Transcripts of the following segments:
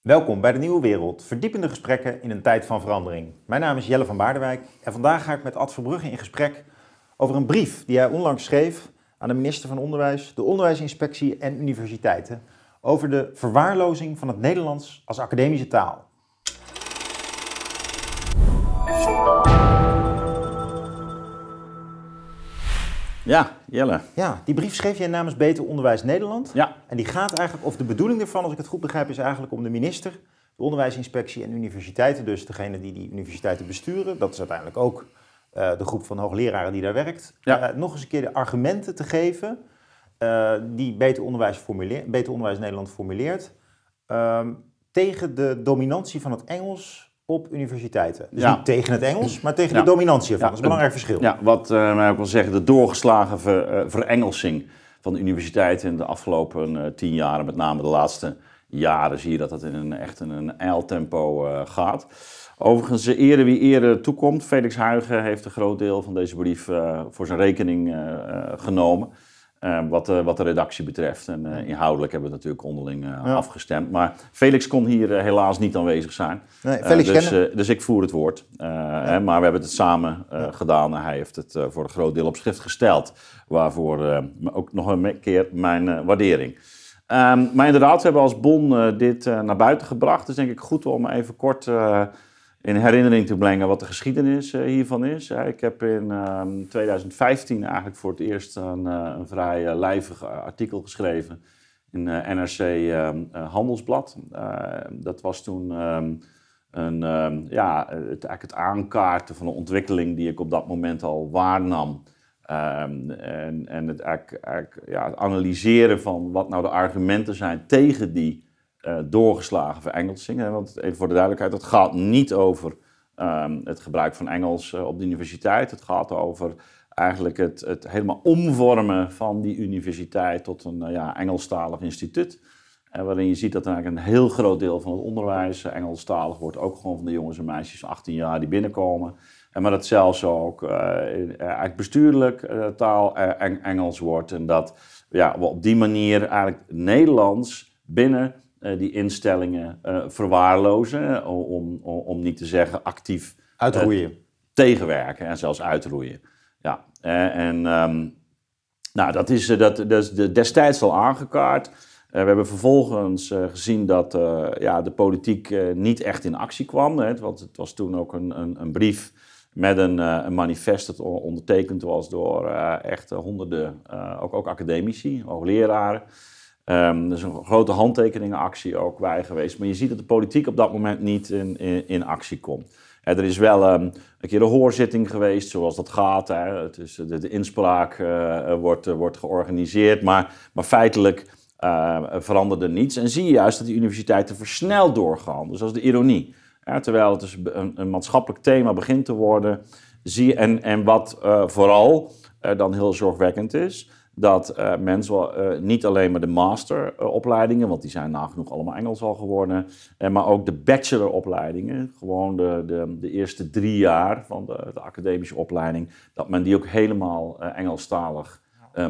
Welkom bij de Nieuwe Wereld, verdiepende gesprekken in een tijd van verandering. Mijn naam is Jelle van Baardewijk en vandaag ga ik met Ad Verbrugge in gesprek over een brief die hij onlangs schreef aan de minister van Onderwijs, de Onderwijsinspectie en Universiteiten over de verwaarlozing van het Nederlands als academische taal. Ja, Jelle. Ja, die brief schreef jij namens Beter Onderwijs Nederland. Ja. En die gaat eigenlijk, of de bedoeling ervan, als ik het goed begrijp, is eigenlijk om de minister, de onderwijsinspectie en universiteiten, dus degene die die universiteiten besturen, dat is uiteindelijk ook eh, de groep van hoogleraren die daar werkt, eh, nog eens een keer de argumenten te geven eh, die Beter Onderwijs, Beter Onderwijs Nederland formuleert, ehm, tegen de dominantie van het Engels op universiteiten. Dus niet tegen het Engels, maar tegen de dominantie ervan. dat is een belangrijk verschil. Ja, wat uh, eh, mij ook wil zeggen, de doorgeslagen ver, eh, verengelsing van de universiteiten in de afgelopen eh, tien jaren, met name de laatste jaren, zie je dat dat in een, echt in een eiltempo gaat. Overigens, eerder wie eerder toekomt, Felix Huigen heeft een groot deel van deze brief voor zijn rekening genomen. Eh, wat, eh, wat, de redactie betreft. En eh, inhoudelijk hebben we het natuurlijk onderling afgestemd. Maar Felix kon hier helaas niet aanwezig zijn. Nee, Felix dus, dus, ik voer het woord. Hè, maar we hebben het samen gedaan. En hij heeft het voor een groot deel op schrift gesteld. Waarvoor ook nog een keer mijn waardering. Ehm, maar inderdaad, we hebben als Bon dit naar buiten gebracht. Dus denk ik goed om even kort in herinnering te brengen wat de geschiedenis eh, hiervan is. Ik heb in 2015 ehm, eigenlijk voor het eerst een, eh, een vrij eh, lijvig artikel geschreven in NRC ehm, Handelsblad. Ehm, dat was toen een, ja, het, eigenlijk het aankaarten van een ontwikkeling die ik op dat moment al waarnam. en, en het, eigenlijk, eigenlijk, ja, het analyseren van wat nou de argumenten zijn tegen die eh, doorgeslagen voor Engels Hè? Want even voor de duidelijkheid, het gaat niet over ehm, het gebruik van Engels eh, op de universiteit. Het gaat over eigenlijk het, het helemaal omvormen van die universiteit tot een eh, ja, Engelstalig instituut. En waarin je ziet dat eigenlijk een heel groot deel van het onderwijs Engelstalig wordt. Ook gewoon van de jongens en meisjes 18 jaar die binnenkomen. En maar dat zelfs ook eigenlijk bestuurlijk taal Engels wordt. En dat ja, we op die manier eigenlijk Nederlands binnen eh, die instellingen eh, verwaarlozen, eh, om, om, om, niet te zeggen actief uitroeien. tegenwerken en zelfs uitroeien. Ja, en ehm, nou, dat is, dat, dat is destijds al aangekaart. we hebben vervolgens gezien dat ja, de politiek niet echt in actie kwam. Hè, want het was toen ook een, een, een brief met een, een, manifest dat ondertekend was door uh, echt honderden, ook, ook academici, hoogleraren. Um, ehm, er is een grote handtekeningenactie ook bij geweest. Maar je ziet dat de politiek op dat moment niet in, in, actie komt. Eh, er is wel ehm, een keer een hoorzitting geweest, zoals dat gaat. Hè. Het de, inspraak eh, eh, wordt, wordt georganiseerd, maar, maar feitelijk ehm, veranderde niets. En zie je juist dat die universiteiten versneld doorgaan. Dus dat is de ironie. terwijl het dus een, een, maatschappelijk thema begint te worden. Zie je, en, en wat vooral dan heel zorgwekkend is, dat eh, mensen uh, niet alleen maar de masteropleidingen, want die zijn nagenoeg allemaal Engels al geworden, eh, maar ook de bacheloropleidingen, gewoon de, de, de, eerste drie jaar van de, academische opleiding, dat men die ook helemaal uh, Engelstalig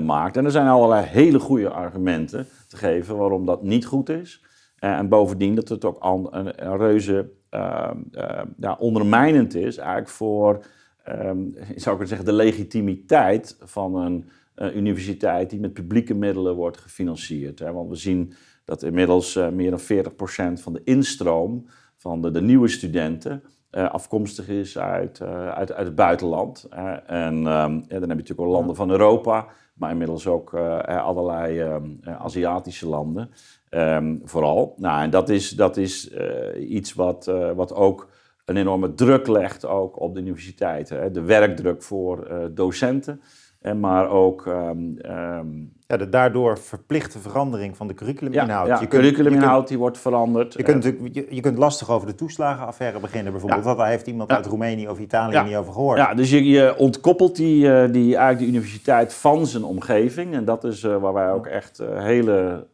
maakt. En er zijn allerlei hele goede argumenten te geven waarom dat niet goed is. en bovendien dat het ook an, een, reuze ehm, ehm, ja, ondermijnend is eigenlijk voor, ehm, zou ik zeggen, de legitimiteit van een eh, universiteit die met publieke middelen wordt gefinancierd. Hè? Want we zien dat inmiddels eh, meer dan 40% van de instroom van de, nieuwe studenten eh, afkomstig is uit, uit, uit het buitenland. en ehm, ja, dan heb je natuurlijk ook landen van Europa, maar inmiddels ook allerlei ehm, Aziatische landen ehm, vooral. Nou, en dat is, dat is iets wat, wat ook een enorme druk legt ook op de universiteiten. Hè? De werkdruk voor docenten. En maar ook... Ehm, ehm, ja, de daardoor verplichte verandering van de curriculuminhoud. Ja, ja curriculuminhoud die wordt veranderd. Je kunt, je, kunt lastig over de toeslagenaffaire beginnen bijvoorbeeld. Ja. daar heeft iemand uit Roemenië of Italië niet over gehoord. Ja, dus je, ontkoppelt die, eh, die, eigenlijk de universiteit van zijn omgeving. En dat is eh, waar wij ook echt eh, hele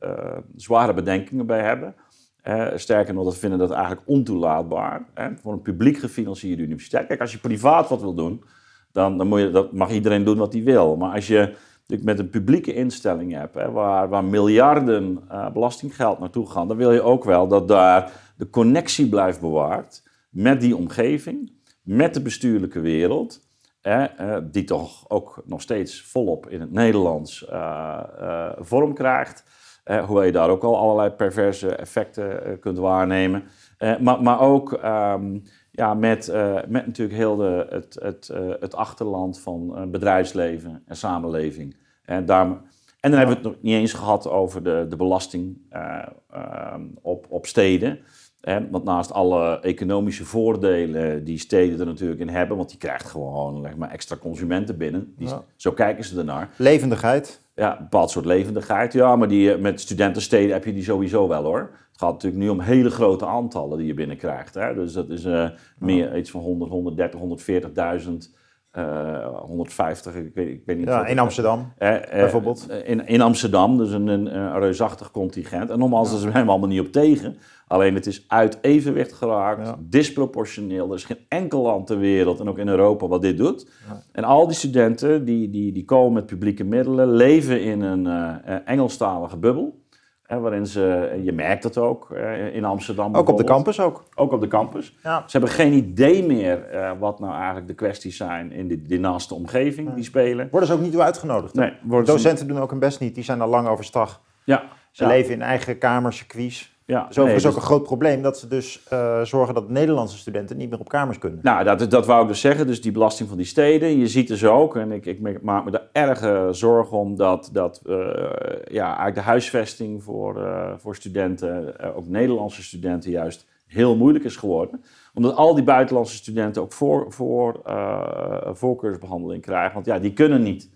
zware bedenkingen bij hebben. sterker nog, we vinden dat eigenlijk ontoelaatbaar. Hè, voor een publiek gefinancierde universiteit. Kijk, als je privaat wat wil doen dan, dan moet je, dat mag iedereen doen wat hij wil. Maar als je met een publieke instelling hebt, hè, waar, waar miljarden eh, belastinggeld naartoe gaan, dan wil je ook wel dat daar de connectie blijft bewaard met die omgeving, met de bestuurlijke wereld. Eh, die toch ook nog steeds volop in het Nederlands eh, vorm krijgt. hoewel je daar ook al allerlei perverse effecten kunt waarnemen. maar, maar ook ehm, ja, met, eh, met natuurlijk heel de, het, het, eh, het achterland van eh, bedrijfsleven en samenleving. En, daar, en dan hebben we het nog niet eens gehad over de, de belasting ehm, op, op steden. want naast alle economische voordelen die steden er natuurlijk in hebben, want die krijgt gewoon zeg maar, extra consumenten binnen. Die, Zo kijken ze ernaar. Levendigheid ja, een bepaald soort levendigheid. Ja, maar die, eh, met studentensteden heb je die sowieso wel hoor. Het gaat natuurlijk nu om hele grote aantallen die je binnenkrijgt. Hè? Dus dat is eh, meer iets van 100, 130, 140.000. Uh, 150, ik weet, ik weet niet. Ja, in Amsterdam eh, bijvoorbeeld. In, in Amsterdam, dus een, een, reusachtig contingent. En normaal ja. ze zijn we helemaal niet op tegen. Alleen het is uit evenwicht geraakt, disproportioneel. Er is geen enkel land ter wereld en ook in Europa wat dit doet. En al die studenten die, die, die komen met publieke middelen, leven in een eh, eh, Engelstalige bubbel. waarin ze, eh, je merkt dat ook in Amsterdam. Ook op de campus ook. Ook op de campus. Ze hebben geen idee meer wat nou eigenlijk de kwesties zijn in de naaste omgeving die spelen. Worden ze ook niet door uitgenodigd? Nee, docenten doen ook hun best niet. Die zijn al lang overstag. Ja. Ze leven in eigen kamers, circuits. Ja, dus is dus... ook een groot probleem dat ze dus eh, zorgen dat Nederlandse studenten niet meer op kamers kunnen. Nou, dat, dat wou ik dus zeggen. Dus die belasting van die steden. Je ziet dus ook, en ik, ik maak me daar erge eh, zorgen om, dat, dat eh, ja, eigenlijk de huisvesting voor, voor studenten, ook Nederlandse studenten juist, heel moeilijk is geworden. Omdat al die buitenlandse studenten ook voor, voor, voorkeursbehandeling krijgen. Want ja, die kunnen niet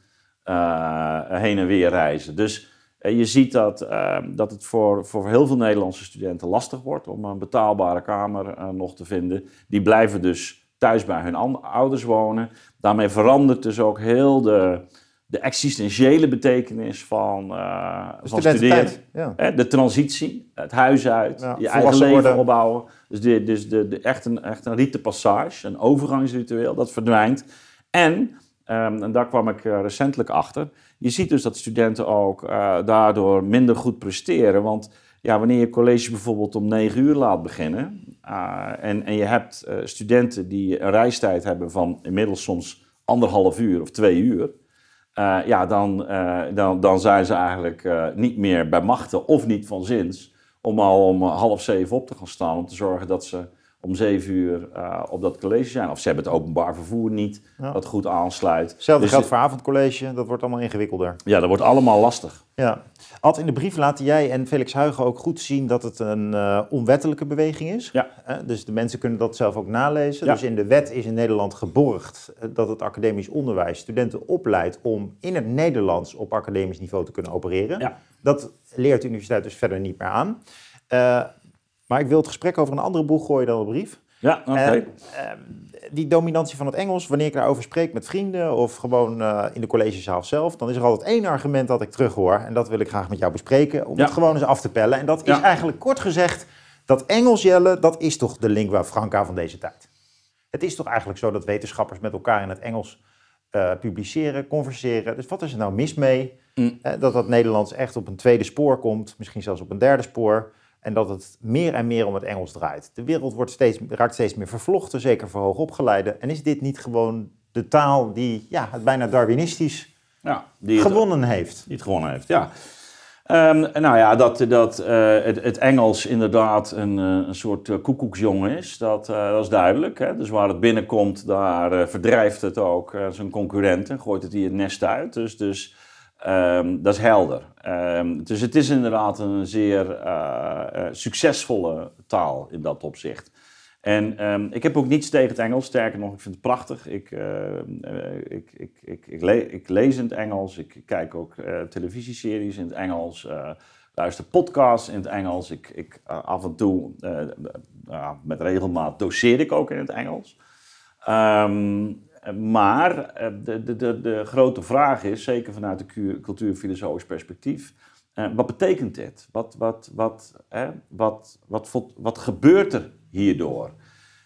heen en weer reizen. Dus je ziet dat, ehm, dat het voor, voor heel veel Nederlandse studenten lastig wordt om een betaalbare kamer eh, nog te vinden. Die blijven dus thuis bij hun ouders wonen. Daarmee verandert dus ook heel de, de existentiële betekenis van, uh, van studeren. Ja. De transitie, het huis uit, je eigen leven opbouwen. Dus, de, dus de, de, echt, een, echt een passage, een overgangsritueel, dat verdwijnt. En Ehm, en daar kwam ik eh, recentelijk achter. Je ziet dus dat studenten ook eh, daardoor minder goed presteren. Want ja, wanneer je college bijvoorbeeld om 9 uur laat beginnen. Eh, en, en je hebt studenten die een reistijd hebben van inmiddels soms anderhalf uur of twee uur. ja, dan, dan, dan zijn ze eigenlijk niet meer bij machten of niet van zins om al om half zeven op te gaan staan. Om te zorgen dat ze om zeven uur eh, op dat college zijn. Of ze hebben het openbaar vervoer niet, wat goed aansluit. Hetzelfde dus geldt voor avondcollege, dat wordt allemaal ingewikkelder. Ja, dat wordt allemaal lastig. Ja. Ad, in de brief laten jij en Felix Huigen ook goed zien dat het een eh, onwettelijke beweging is. Ja. dus de mensen kunnen dat zelf ook nalezen. Ja. Dus in de wet is in Nederland geborgd eh, dat het academisch onderwijs studenten opleidt om in het Nederlands op academisch niveau te kunnen opereren. Ja. Dat leert de universiteit dus verder niet meer aan. Maar ik wil het gesprek over een andere boeg gooien dan de brief. Ja, oké. Ehm, die dominantie van het Engels, wanneer ik daarover spreek met vrienden of gewoon eh, in de collegezaal zelf, dan is er altijd één argument dat ik terughoor. En dat wil ik graag met jou bespreken, om het gewoon eens af te pellen. En dat is eigenlijk kort gezegd, dat Engels jellen, dat is toch de lingua franca van deze tijd. Het is toch eigenlijk zo dat wetenschappers met elkaar in het Engels eh, publiceren, converseren. Dus wat is er nou mis mee? Mm. dat dat Nederlands echt op een tweede spoor komt, misschien zelfs op een derde spoor. En dat het meer en meer om het Engels draait. De wereld wordt steeds, raakt steeds meer vervlochten, zeker voor opgeleide. En is dit niet gewoon de taal die ja, het bijna Darwinistisch ja, die gewonnen heeft? Die het gewonnen heeft, ja. Ehm, nou ja, dat, dat eh, het, het, Engels inderdaad een, eh, een soort uh, is, dat, uh, dat is duidelijk. Hè? Dus waar het binnenkomt, daar verdrijft het ook zijn concurrenten, gooit het hier het nest uit. Dus, dus Ehm, dat is helder. Ehm, dus het is inderdaad een zeer eh, eh, succesvolle taal in dat opzicht. En ehm, ik heb ook niets tegen het Engels, sterker nog, ik vind het prachtig. Ik, eh, ik, ik, ik, ik, ik, lees in het Engels, ik kijk ook televisieseries in het Engels, luister podcasts in het Engels. Ik, ik, af en toe, nou, met regelmaat, doseer ik ook in het Engels. Um, eh, maar eh, de, de, de, de, grote vraag is, zeker vanuit de cultuurfilosofisch perspectief, eh, wat betekent dit? Wat, wat, wat, hè? wat, wat, wat, gebeurt er hierdoor?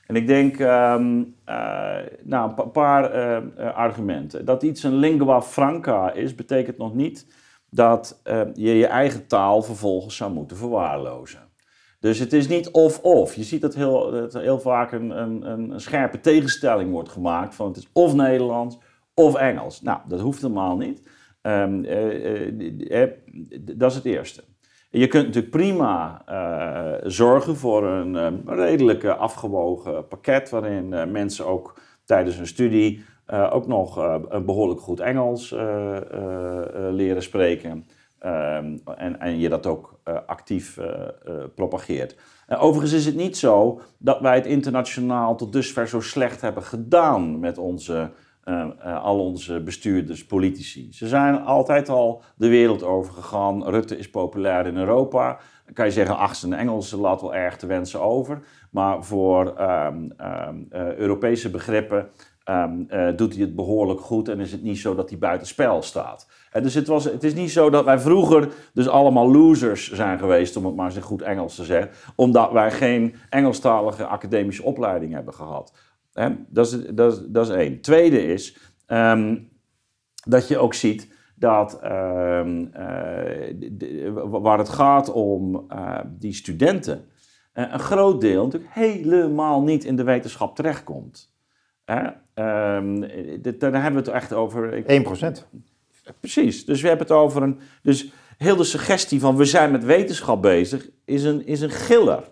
En ik denk, ehm, nou, een paar argumenten. Dat iets een lingua franca is, betekent nog niet dat je je eigen taal vervolgens zou moeten verwaarlozen. Dus het is niet of-of. Je ziet dat heel, heel vaak een, een, een, scherpe tegenstelling wordt gemaakt van het is of Nederlands of Engels. Nou, dat hoeft helemaal niet. Ehm, eh, eh, eh, dat is het eerste. Je kunt natuurlijk prima zorgen voor een ehm, redelijke afgewogen pakket waarin mensen ook tijdens hun studie ook nog een behoorlijk goed Engels leren spreken. Ehm, en, en, je dat ook eh, actief eh, eh, propageert. overigens is het niet zo dat wij het internationaal tot dusver zo slecht hebben gedaan met onze, ehm, al onze bestuurders, politici. Ze zijn altijd al de wereld over gegaan. Rutte is populair in Europa. Dan kan je zeggen, ach, zijn Engelse laat wel erg te wensen over. Maar voor ehm, Europese begrippen Ehm, eh, doet hij het behoorlijk goed en is het niet zo dat hij buitenspel staat. dus het, was, het is niet zo dat wij vroeger dus allemaal losers zijn geweest, om het maar eens in goed Engels te zeggen, omdat wij geen Engelstalige academische opleiding hebben gehad. Dat, is, dat, is, één. Tweede is ehm, dat je ook ziet dat ehm, eh, waar het gaat om eh, die studenten, een groot deel natuurlijk helemaal niet in de wetenschap terechtkomt. Ehm, daar hebben we het echt over. Ik, 1%. Precies. Dus we hebben het over een. Dus heel de suggestie van we zijn met wetenschap bezig is een, is een giller.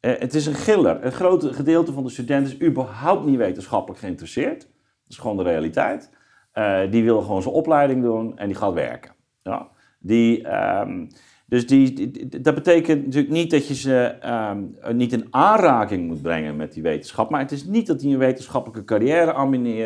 Eh, het is een giller. Een groot gedeelte van de studenten is überhaupt niet wetenschappelijk geïnteresseerd. Dat is gewoon de realiteit. Eh, die wil gewoon zijn opleiding doen en die gaat werken. Ja. Die, ehm, dus die, dat betekent natuurlijk niet dat je ze ehm, eh, niet in aanraking moet brengen met die wetenschap. Maar het is niet dat die een wetenschappelijke carrière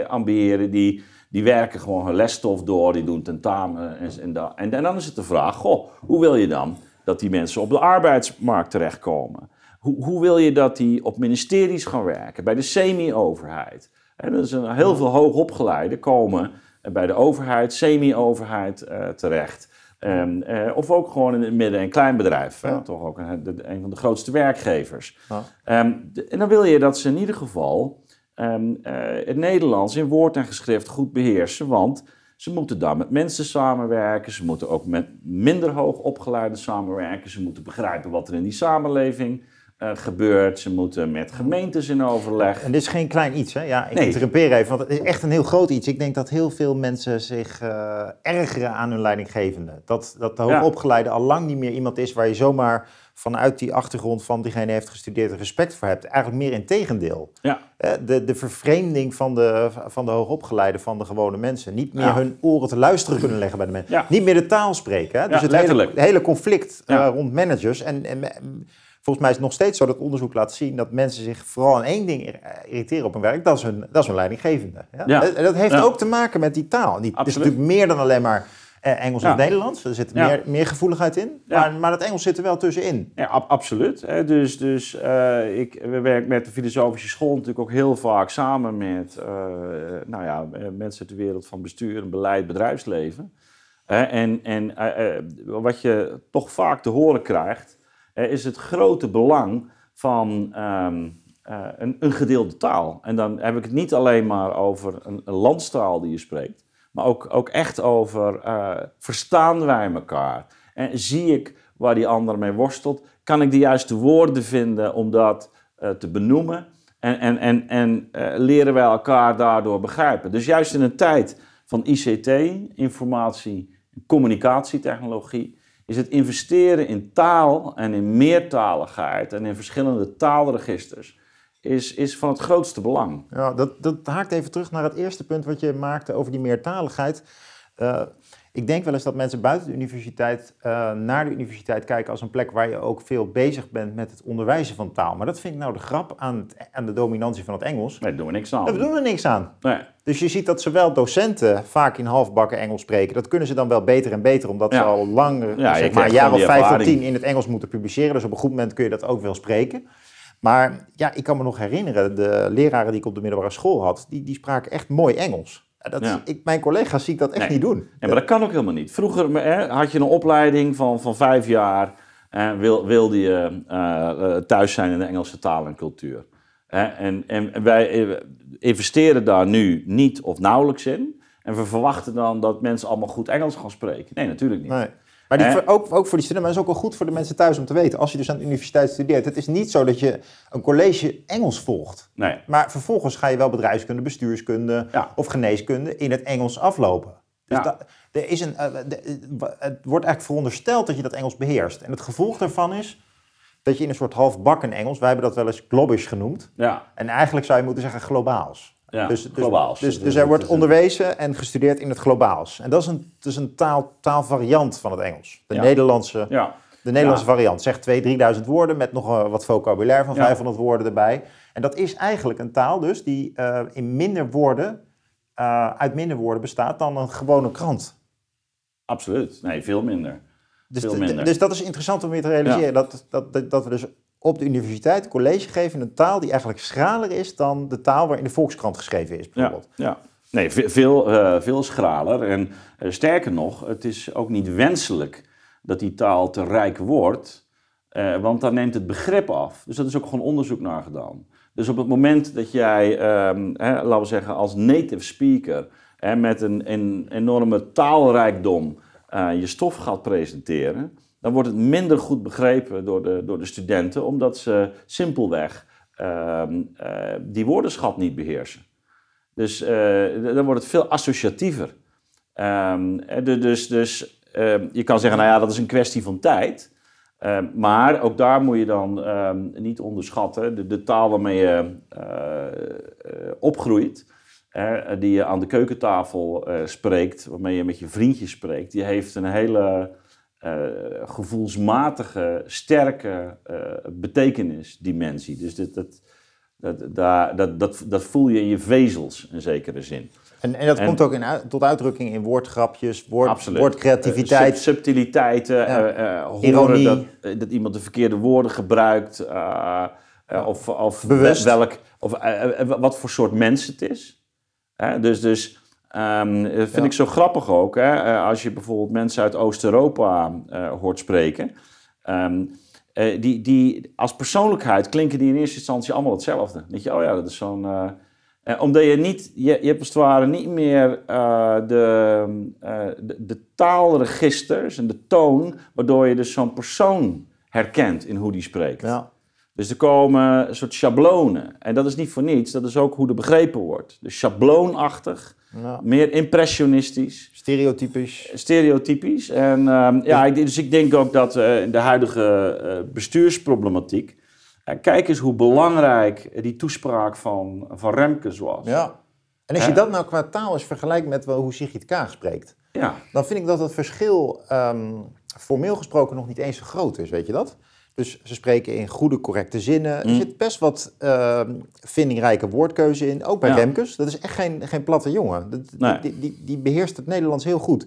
ambiëren. Die, die werken gewoon hun lesstof door, die doen tentamen en, en, en, dan is het de vraag, goh, hoe wil je dan dat die mensen op de arbeidsmarkt terechtkomen? Hoe, hoe wil je dat die op ministeries gaan werken, bij de semi-overheid? En een heel veel hoogopgeleiden komen eh, bij de overheid, semi-overheid eh, terecht. Ehm, eh, of ook gewoon in het midden- en kleinbedrijf. Ja. Toch ook een, een, van de grootste werkgevers. Ehm, en dan wil je dat ze in ieder geval ehm, eh, het Nederlands in woord en geschrift goed beheersen. Want ze moeten dan met mensen samenwerken. Ze moeten ook met minder hoog opgeleide samenwerken. Ze moeten begrijpen wat er in die samenleving eh, gebeurt. Ze moeten met gemeentes in overleg. En dit is geen klein iets, hè? Ja, ik nee. even, want het is echt een heel groot iets. Ik denk dat heel veel mensen zich uh, ergeren aan hun leidinggevende. Dat, dat de hoogopgeleide al lang niet meer iemand is waar je zomaar vanuit die achtergrond van diegene heeft gestudeerd respect voor hebt. Eigenlijk meer in tegendeel. Ja. De, de vervreemding van de, van de hoogopgeleide, van de gewone mensen. Niet meer hun oren te luisteren kunnen leggen bij de mensen. Niet meer de taal spreken. Hè? Dus het hele, hele, conflict eh, rond managers en, en Volgens mij is het nog steeds zo dat onderzoek laat zien dat mensen zich vooral aan één ding eh, irriteren op hun werk. Dat is hun, dat is hun leidinggevende. Ja? En dat heeft ook te maken met die taal. Die, is natuurlijk meer dan alleen maar eh, Engels of Nederlands. Er zit meer, meer gevoeligheid in. Maar, maar dat Engels zit er wel tussenin. Ja, absoluut. Dus, dus eh, ik we werken met de filosofische school natuurlijk ook heel vaak samen met nou ja, mensen uit de wereld van bestuur, beleid, bedrijfsleven. en en wat je toch vaak te horen krijgt, is het grote belang van ehm, eh, een, een, gedeelde taal. En dan heb ik het niet alleen maar over een, landstaal die je spreekt, maar ook, ook echt over eh, verstaan wij elkaar? En zie ik waar die ander mee worstelt? Kan ik de juiste woorden vinden om dat eh, te benoemen? En, en, en, en leren wij elkaar daardoor begrijpen? Dus juist in een tijd van ICT, informatie, communicatietechnologie, is het investeren in taal en in meertaligheid en in verschillende taalregisters is, is van het grootste belang. Ja, dat, dat haakt even terug naar het eerste punt wat je maakte over die meertaligheid. Eh, ik denk wel eens dat mensen buiten de universiteit eh, naar de universiteit kijken als een plek waar je ook veel bezig bent met het onderwijzen van taal. Maar dat vind ik nou de grap aan, aan de dominantie van het Engels. Nee, daar doen we niks aan. We doen er niks aan. Nee. Dus je ziet dat zowel docenten vaak in halfbakken Engels spreken. Dat kunnen ze dan wel beter en beter, omdat ze al langer, zeg maar, een jaar of vijf of tien in het Engels moeten publiceren. Dus op een goed moment kun je dat ook wel spreken. Maar ja, ik kan me nog herinneren, de leraren die ik op de middelbare school had, die, die spraken echt mooi Engels. Dat ik, mijn collega's zie ik dat echt niet doen. Ja, maar dat kan ook helemaal niet. Vroeger hè, had je een opleiding van, van vijf jaar en wilde je eh, eh, thuis zijn in de Engelse taal en cultuur. en, en wij eh, investeren daar nu niet of nauwelijks in. En we verwachten dan dat mensen allemaal goed Engels gaan spreken. Nee, natuurlijk niet. Nee. Maar ook, ook voor die studenten, maar dat is ook wel goed voor de mensen thuis om te weten. Als je dus aan de universiteit studeert, het is niet zo dat je een college Engels volgt. Nee. Maar vervolgens ga je wel bedrijfskunde, bestuurskunde of geneeskunde in het Engels aflopen. Dus er is een, eh, eh, het wordt eigenlijk verondersteld dat je dat Engels beheerst. En het gevolg daarvan is dat je in een soort halfbakken Engels, wij hebben dat wel eens globish genoemd. Ja. En eigenlijk zou je moeten zeggen globaals dus, dus, globaals. Dus, dus, dus er wordt onderwezen en gestudeerd in het globaals. En dat is een, dus een taal, taalvariant van het Engels. De Nederlandse, De Nederlandse variant. Zegt 2.000, 3.000 woorden met nog eh, wat vocabulaire van 500 woorden erbij. En dat is eigenlijk een taal dus die eh, in minder woorden, eh, uit minder woorden bestaat dan een gewone krant. Absoluut. Nee, veel minder. Dus, veel minder. dus dat is interessant om je te realiseren. Dat, dat, dat, dat, we dus op de universiteit college geven een taal die eigenlijk schraler is dan de taal waarin de Volkskrant geschreven is, bijvoorbeeld. Ja, Nee, veel, eh, veel schraler. En eh, sterker nog, het is ook niet wenselijk dat die taal te rijk wordt, eh, want dan neemt het begrip af. Dus dat is ook gewoon onderzoek naar gedaan. Dus op het moment dat jij, ehm, hè, laten we zeggen, als native speaker hè, met een, een enorme taalrijkdom je stof gaat presenteren, dan wordt het minder goed begrepen door de, door de studenten, omdat ze simpelweg ehm, eh, die woordenschat niet beheersen. Dus eh, dan wordt het veel associatiever. Ehm, eh, dus dus ehm, je kan zeggen, nou ja, dat is een kwestie van tijd. maar ook daar moet je dan niet onderschatten de, de, taal waarmee je opgroeit. die je aan de keukentafel spreekt, waarmee je met je vriendjes spreekt. Die heeft een hele eh, gevoelsmatige, sterke eh, betekenisdimensie. Dus dat, dat, dat, dat, dat, dat, voel je in je vezels in zekere zin. En, en dat komt ook in, tot uitdrukking in woordgrapjes, woord, absoluut. woordcreativiteit. Eh, subtiliteiten, ja. Ironie. Dat, dat, iemand de verkeerde woorden gebruikt. of, of, Bewust. welk, of wat voor soort mens het is. dus, dus Ehm, dat vind ik zo grappig ook. Hè? Eh, als je bijvoorbeeld mensen uit Oost-Europa eh, hoort spreken. Ehm, eh, die, die, als persoonlijkheid klinken die in eerste instantie allemaal hetzelfde. je, oh ja, dat is zo'n... omdat je niet, je, je hebt als het ware niet meer de, de, de, taalregisters en de toon, waardoor je dus zo'n persoon herkent in hoe die spreekt. Ja. Dus er komen een soort schablonen. En dat is niet voor niets, dat is ook hoe de begrepen wordt. Dus schabloonachtig meer impressionistisch. Stereotypisch. Stereotypisch. En ehm, ja, dus ik denk ook dat eh, in de huidige eh, bestuursproblematiek. Eh, kijk eens hoe belangrijk die toespraak van, van Remkes was. Ja. En als je dat nou qua taal eens vergelijkt met hoe Sigrid Kaag spreekt. Ja. Dan vind ik dat het verschil ehm, formeel gesproken nog niet eens zo groot is, weet je dat? Dus ze spreken in goede, correcte zinnen. Er mhm. zit best wat uh, vindingrijke woordkeuze in. Ook bij Remkes. Dat is echt geen, geen platte jongen. Dat, die, die, die, beheerst het Nederlands heel goed.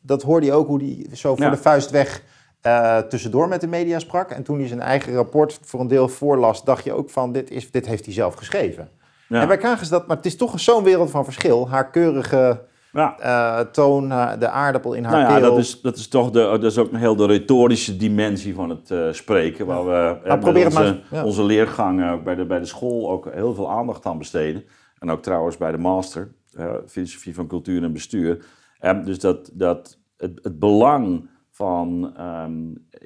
Dat hoorde je ook hoe die zo voor de vuist weg uh, tussendoor met de media sprak. En toen hij zijn eigen rapport voor een deel voorlas, dacht je ook van dit, is, dit heeft hij zelf geschreven. En bij Kaag is dat, maar het is toch zo'n wereld van verschil. Haar keurige ja. Eh, toon eh, de aardappel in haar nou ja, Dat is, dat is toch de, dat is ook heel de retorische dimensie van het uh, spreken. Waar we nou, onze, maar, onze leergang bij, de, bij de school ook heel veel aandacht aan besteden. En ook trouwens bij de master, filosofie van cultuur en bestuur. Ehm, dus dat, dat het, het belang van ehm,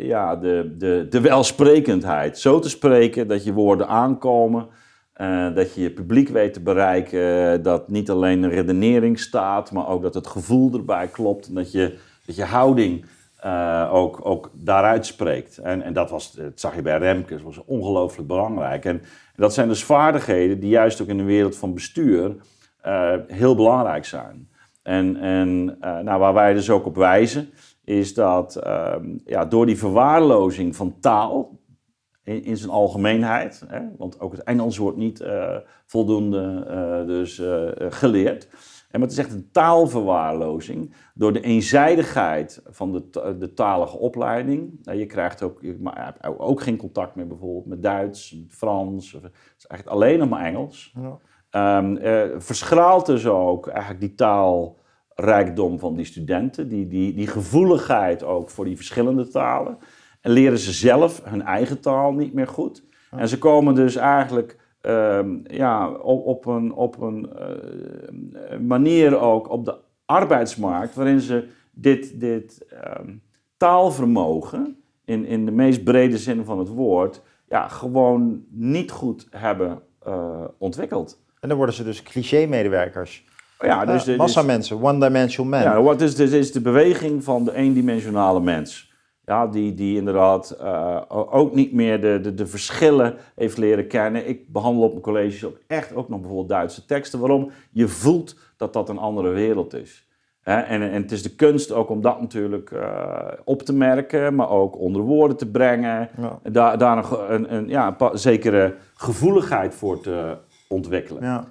ja, de, de, de welsprekendheid. Zo te spreken dat je woorden aankomen eh, dat je je publiek weet te bereiken, dat niet alleen een redenering staat, maar ook dat het gevoel erbij klopt en dat je, dat je houding eh, ook, ook daaruit spreekt. En, en dat, was, dat zag je bij Remkes, was ongelooflijk belangrijk. En, dat zijn dus vaardigheden die juist ook in de wereld van bestuur eh, heel belangrijk zijn. En, en nou, waar wij dus ook op wijzen, is dat ehm, ja, door die verwaarlozing van taal, in, in zijn algemeenheid. Hè? Want ook het Engels wordt niet eh, voldoende eh, dus, eh, geleerd. En maar het is echt een taalverwaarlozing door de eenzijdigheid van de, de talige opleiding. Nou, je krijgt ook, maar, ook geen contact meer bijvoorbeeld met Duits, Frans. het is eigenlijk alleen nog maar Engels. Ja. Um, verschraalt dus ook eigenlijk die taalrijkdom van die studenten, die, die, die gevoeligheid ook voor die verschillende talen. En leren ze zelf hun eigen taal niet meer goed. Ah. En ze komen dus eigenlijk ehm, ja, op, op een, op een eh, manier ook op de arbeidsmarkt waarin ze dit, dit ehm, taalvermogen, in, in de meest brede zin van het woord, ja, gewoon niet goed hebben eh, ontwikkeld. En dan worden ze dus cliché-medewerkers. Oh ja, dus, eh, massa mensen, one-dimensional man. Ja, wat is, is de beweging van de eendimensionale mens. Ja, die, die inderdaad eh, ook niet meer de, de, de, verschillen heeft leren kennen. Ik behandel op mijn colleges ook echt ook nog bijvoorbeeld Duitse teksten. Waarom? Je voelt dat dat een andere wereld is. Hè? En, en het is de kunst ook om dat natuurlijk eh, op te merken, maar ook onder woorden te brengen. Daar, daar nog een, een, ja, een zekere gevoeligheid voor te ontwikkelen. Ja.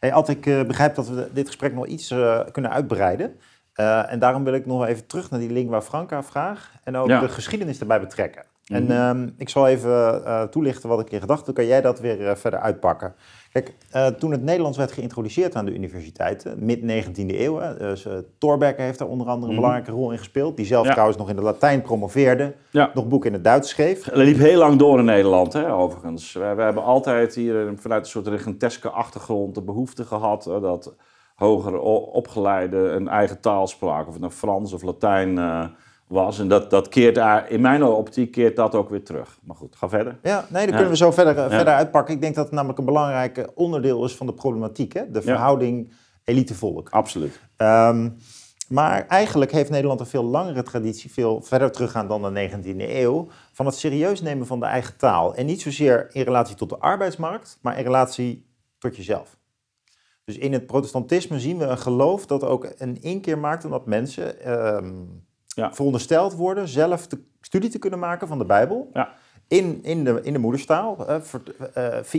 Hey, ik eh, begrijp dat we dit gesprek nog iets kunnen uitbreiden. Eh, en daarom wil ik nog even terug naar die lingua franca vraag en ook de geschiedenis erbij betrekken. En mhm. ehm, ik zal even eh, toelichten wat ik in gedachten, kan jij dat weer eh, verder uitpakken. Kijk, toen het Nederlands werd geïntroduceerd aan de universiteiten, mid-19e eeuw, dus Thorbecke heeft daar onder andere een mhm. belangrijke rol in gespeeld, die zelf trouwens nog in het Latijn promoveerde, nog boeken in het Duits schreef. Dat liep heel lang door in Nederland, hè, overigens. We, hebben altijd hier vanuit een soort regenteske achtergrond de behoefte gehad dat hoger opgeleide een eigen taal sprak. Of het nou Frans of Latijn eh, was. En dat, dat keert in mijn optiek keert dat ook weer terug. Maar goed, ga verder. Ja, nee, dan kunnen we zo verder, eh, verder uitpakken. Ik denk dat het namelijk een belangrijk eh, onderdeel is van de problematiek. Hè? De verhouding elite-volk. Absoluut. Ehm, maar eigenlijk heeft Nederland een veel langere traditie, veel verder teruggaan dan de 19e eeuw, van het serieus nemen van de eigen taal. En niet zozeer in relatie tot de arbeidsmarkt, maar in relatie tot jezelf. Dus in het protestantisme zien we een geloof dat ook een inkeer maakt omdat mensen ehm, ja. verondersteld worden zelf de studie te kunnen maken van de Bijbel. Ja. In, in, de, in de moederstaal, eh,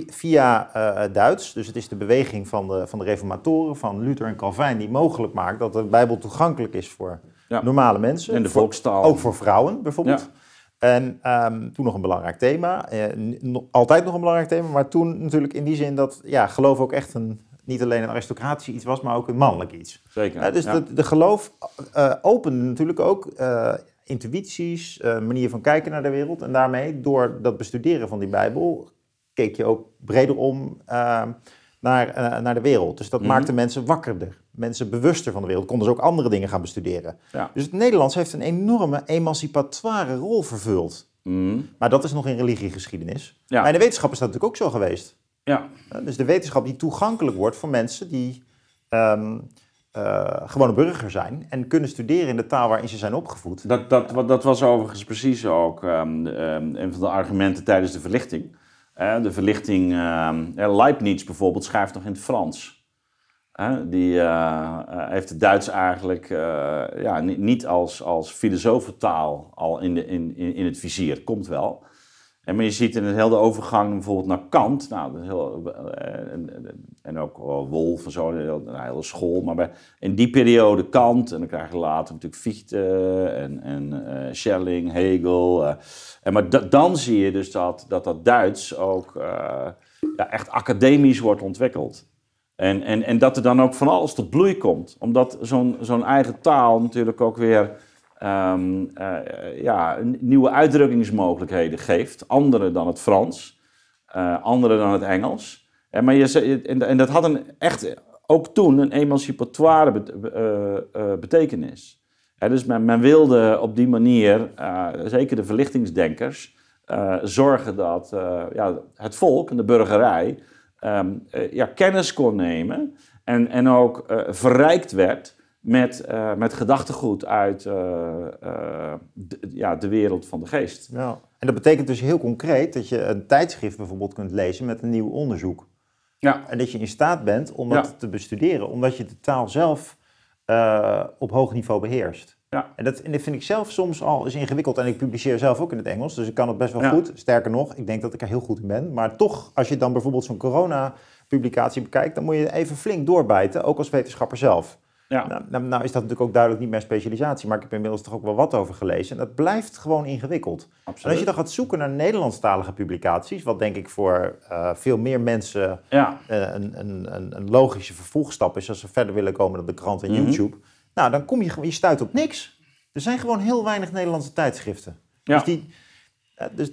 via eh, Duits. Dus het is de beweging van de, van de reformatoren, van Luther en Calvijn, die mogelijk maakt dat de Bijbel toegankelijk is voor normale mensen. En de volkstaal. ook voor vrouwen bijvoorbeeld. En ehm, toen nog een belangrijk thema. Eh, altijd nog een belangrijk thema, maar toen natuurlijk in die zin dat ja, geloof ook echt een niet alleen een aristocratisch iets was, maar ook een mannelijk iets. Zeker. dus ja. de, geloof eh, opende natuurlijk ook eh, intuïties, eh, manier van kijken naar de wereld. En daarmee, door dat bestuderen van die Bijbel, keek je ook breder om ehm, naar, naar de wereld. Dus dat mhm. maakte mensen wakkerder, mensen bewuster van de wereld. Konden ze ook andere dingen gaan bestuderen. Dus het Nederlands heeft een enorme emancipatoire rol vervuld. Mhm. Maar dat is nog in religiegeschiedenis. Ja. Maar in de wetenschap is dat natuurlijk ook zo geweest. Ja. Eh, dus de wetenschap die toegankelijk wordt voor mensen die um, uh, gewone burger zijn en kunnen studeren in de taal waarin ze zijn opgevoed. Dat, dat, dat was overigens precies ook um, een van de argumenten tijdens de verlichting. Eh, de verlichting, Leibniz bijvoorbeeld schrijft nog in het Frans. die heeft het Duits eigenlijk ja, niet als, als filosofentaal al in, de, in, in, in het vizier. Komt wel. En maar je ziet in het hele overgang bijvoorbeeld naar Kant, nou, heel, eh, en, en, ook eh, Wolf en zo, een hele school, maar in die periode Kant, en dan krijg je later natuurlijk Fichte en, en eh, Schelling, Hegel. en, maar dan zie je dus dat dat, dat Duits ook ja, echt academisch wordt ontwikkeld. En, en, en dat er dan ook van alles tot bloei komt, omdat zo'n zo'n eigen taal natuurlijk ook weer Ehm, eh, ja, nieuwe uitdrukkingsmogelijkheden geeft. Andere dan het Frans, eh, andere dan het Engels. En, eh, maar je, en, dat had een, echt ook toen een emancipatoire betekenis. dus men, wilde op die manier, zeker de verlichtingsdenkers, zorgen dat ja, het volk en de burgerij ehm, ja, kennis kon nemen en, en ook verrijkt werd met, uh, met gedachtegoed uit eh, eh, de, ja, de wereld van de geest. Ja. En dat betekent dus heel concreet dat je een tijdschrift bijvoorbeeld kunt lezen met een nieuw onderzoek. Ja. En dat je in staat bent om dat te bestuderen, omdat je de taal zelf op hoog niveau beheerst. Ja. En, dat, en dat vind ik zelf soms al is ingewikkeld. En ik publiceer zelf ook in het Engels, dus ik kan het best wel goed. Sterker nog, ik denk dat ik er heel goed in ben. Maar toch, als je dan bijvoorbeeld zo'n corona-publicatie bekijkt, dan moet je even flink doorbijten, ook als wetenschapper zelf. Nou, nou, nou, is dat natuurlijk ook duidelijk niet mijn specialisatie, maar ik heb inmiddels toch ook wel wat over gelezen. En dat blijft gewoon ingewikkeld. En als je dan gaat zoeken naar Nederlandstalige publicaties, wat denk ik voor eh, veel meer mensen eh, een, een, een, logische vervolgstap is als ze verder willen komen dan de krant en mhm. YouTube. Nou, dan kom je, je stuit op niks. Er zijn gewoon heel weinig Nederlandse tijdschriften. Dus, die, eh, dus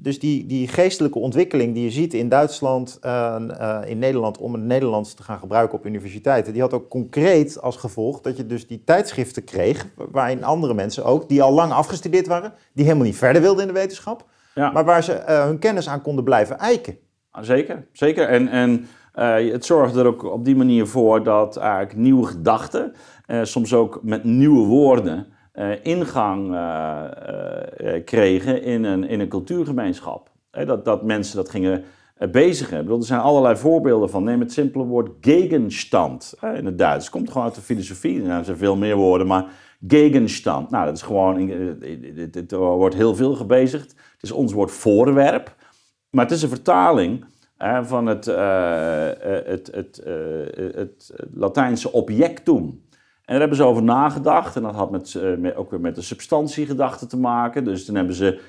dus die, die geestelijke ontwikkeling die je ziet in Duitsland, uh, in Nederland, om het Nederlands te gaan gebruiken op universiteiten, die had ook concreet als gevolg dat je dus die tijdschriften kreeg, waarin andere mensen ook, die al lang afgestudeerd waren, die helemaal niet verder wilden in de wetenschap, maar waar ze eh, hun kennis aan konden blijven eiken. Ah, zeker, zeker. En, en het zorgde er ook op die manier voor dat eigenlijk nieuwe gedachten, soms ook met nieuwe woorden, eh, ingang eh, eh, kregen in een, in een cultuurgemeenschap. dat, dat mensen dat gingen bezigen. er zijn allerlei voorbeelden van. Neem het simpele woord Gegenstand in het Duits. Het komt gewoon uit de filosofie. Nou, er zijn veel meer woorden, maar Gegenstand. Nou, dat is gewoon, het, wordt heel veel gebezigd. Het is ons woord voorwerp. Maar het is een vertaling van het, het, het, het, het Latijnse objectum. En daar hebben ze over nagedacht. En dat had met, eh, ook weer met de substantiegedachte te maken. Dus dan hebben ze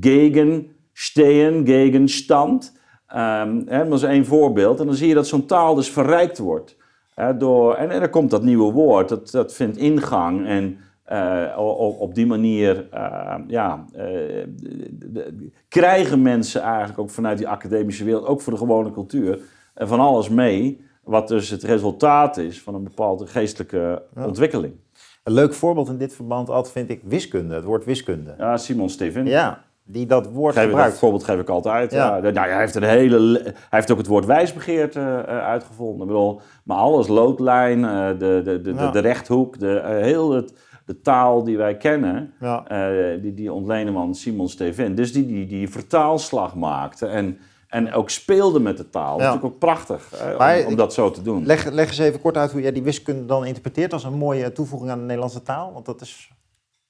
gegenstehen, gegenstand. Um, ehm, hè, dat is één voorbeeld. En dan zie je dat zo'n taal dus verrijkt wordt. Hè, door, en, en dan komt dat nieuwe woord, dat, dat vindt ingang. En eh, op, die manier ehm, ja, eh, krijgen mensen eigenlijk ook vanuit die academische wereld, ook voor de gewone cultuur, van alles mee. Wat dus het resultaat is van een bepaalde geestelijke ontwikkeling. Een leuk voorbeeld in dit verband altijd vind ik wiskunde, het woord wiskunde. Ja, Simon Stevin. Ja, die dat woord gebruikt. Dat voorbeeld geef ik altijd. Ja. ja. nou, hij, heeft een hele, hij heeft ook het woord wijsbegeerte eh, uitgevonden. Ik bedoel, maar alles, loodlijn, eh, de, de, de, de, rechthoek, de, eh, heel het, de taal die wij kennen, die, die ontlenen aan Simon Stevin. Dus die, die die vertaalslag maakte en en ook speelde met de taal. Ja. Natuurlijk ook prachtig om, dat zo te doen. Leg, leg, eens even kort uit hoe jij die wiskunde dan interpreteert als een mooie toevoeging aan de Nederlandse taal. Want dat is.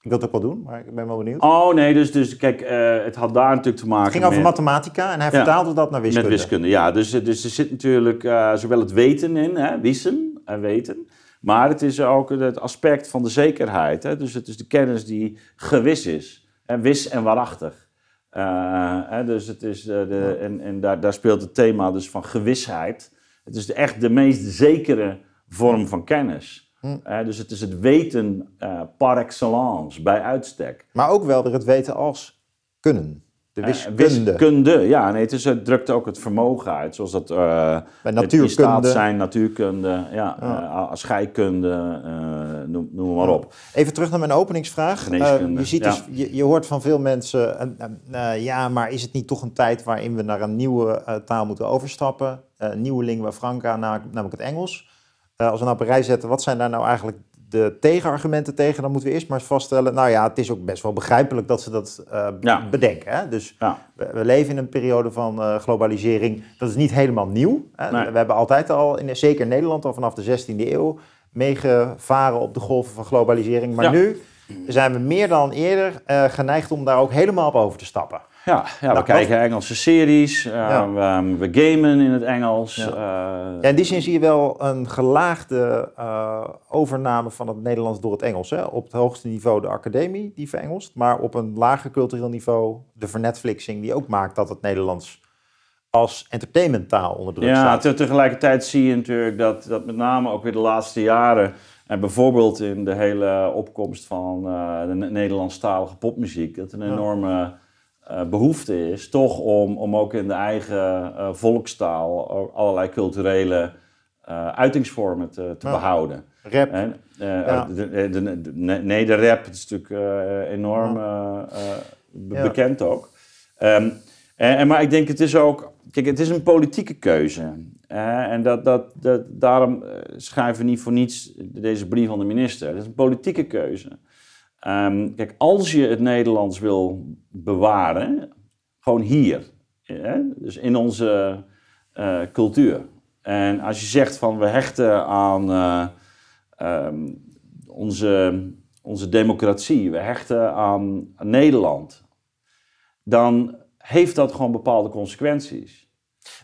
Ik wil het ook wel doen, maar ik ben wel benieuwd. Oh nee, dus, dus kijk, eh, het had daar natuurlijk te maken. Het ging over met... mathematica en hij vertaalde dat naar wiskunde. Met wiskunde, ja. Dus, dus er zit natuurlijk eh, zowel het weten in, hè, wissen en weten. Maar het is ook het aspect van de zekerheid. Hè? Dus het is de kennis die gewis is. en Wis en waarachtig. Eh, hè, dus het is eh, de, en, en daar, daar speelt het thema dus van gewisheid. Het is echt de meest zekere vorm van kennis. Hm. Eh, dus het is het weten par excellence, bij uitstek. Maar ook wel weer het weten als kunnen. De eh, wiskunde. ja. Nee, het, het eh, drukt ook het vermogen uit. Zoals dat eh, Bij natuurkunde. staat zijn, natuurkunde, ja, scheikunde, noem, noem, maar op. Even terug naar mijn openingsvraag. je, ziet dus, je, je, hoort van veel mensen, ja, maar is het niet toch een tijd waarin we naar een nieuwe taal moeten overstappen? nieuwe lingua franca, namelijk het Engels. als we naar nou Parijs zetten, wat zijn daar nou eigenlijk de tegenargumenten tegen, dan moeten we eerst maar vaststellen. Nou ja, het is ook best wel begrijpelijk dat ze dat eh, bedenken. Hè? Dus we, leven in een periode van eh, globalisering. Dat is niet helemaal nieuw. We hebben altijd al, in, zeker in Nederland, al vanaf de 16e eeuw meegevaren op de golven van globalisering. Maar nu zijn we meer dan eerder eh, geneigd om daar ook helemaal op over te stappen. Ja, ja we nou, kijken Engelse series, eh, we, gamen in het Engels. Ja. Eh. ja. in die zin zie je wel een gelaagde eh, overname van het Nederlands door het Engels. Hè? Op het hoogste niveau de academie, die verengelst, maar op een lager cultureel niveau de vernetflixing die ook maakt dat het Nederlands als entertainmenttaal onder druk ja, staat. Ja, tegelijkertijd zie je natuurlijk dat, dat met name ook weer de laatste jaren... En bijvoorbeeld in de hele opkomst van de Nederlandstalige popmuziek... dat een enorme eh, behoefte is toch om, om ook in de eigen eh, volkstaal allerlei culturele eh, uitingsvormen te, te behouden. Rap. de, de, nee, de rap is natuurlijk enorm bekend ook. Ehm, en, maar ik denk, het is ook. Kijk, het is een politieke keuze. en dat, dat, dat, daarom schrijven we niet voor niets deze brief van de minister. Het is een politieke keuze. Ehm, kijk, als je het Nederlands wil bewaren, gewoon hier. Hè? Dus in onze eh, cultuur. En als je zegt van we hechten aan eh, ehm, onze, onze democratie, we hechten aan Nederland, dan heeft dat gewoon bepaalde consequenties.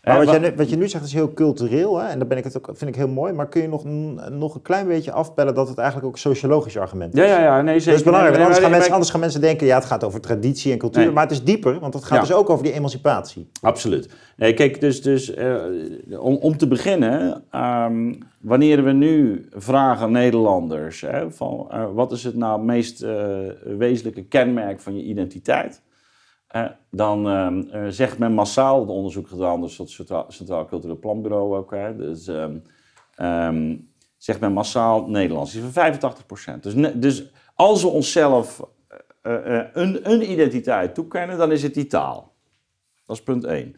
Maar eh, wat, wat, je nu zegt is heel cultureel, hè? en dat ben ik het ook, vind ik heel mooi. Maar kun je nog, nog een klein beetje afpellen dat het eigenlijk ook een sociologisch argument is? Ja, ja, ja nee, zeker. Dat is belangrijk, want anders, gaan, mensen, anders gaan mensen denken, ja, het gaat over traditie en cultuur. Maar het is dieper, want het gaat dus ook over die emancipatie. Absoluut. Nee, kijk, dus, dus eh, om, om te beginnen, ehm, wanneer we nu vragen Nederlanders, hè, van, eh, wat is het nou meest wezenlijke kenmerk van je identiteit? dan ehm, eh, zegt men massaal, het onderzoek gedaan door het Centraal Cultureel Planbureau ook, hè, dus, ehm, ehm, zegt men massaal Nederlands. is van 85%. Dus, dus als we onszelf eh, eh, een, een identiteit toekennen, dan is het die taal. Dat is punt 1.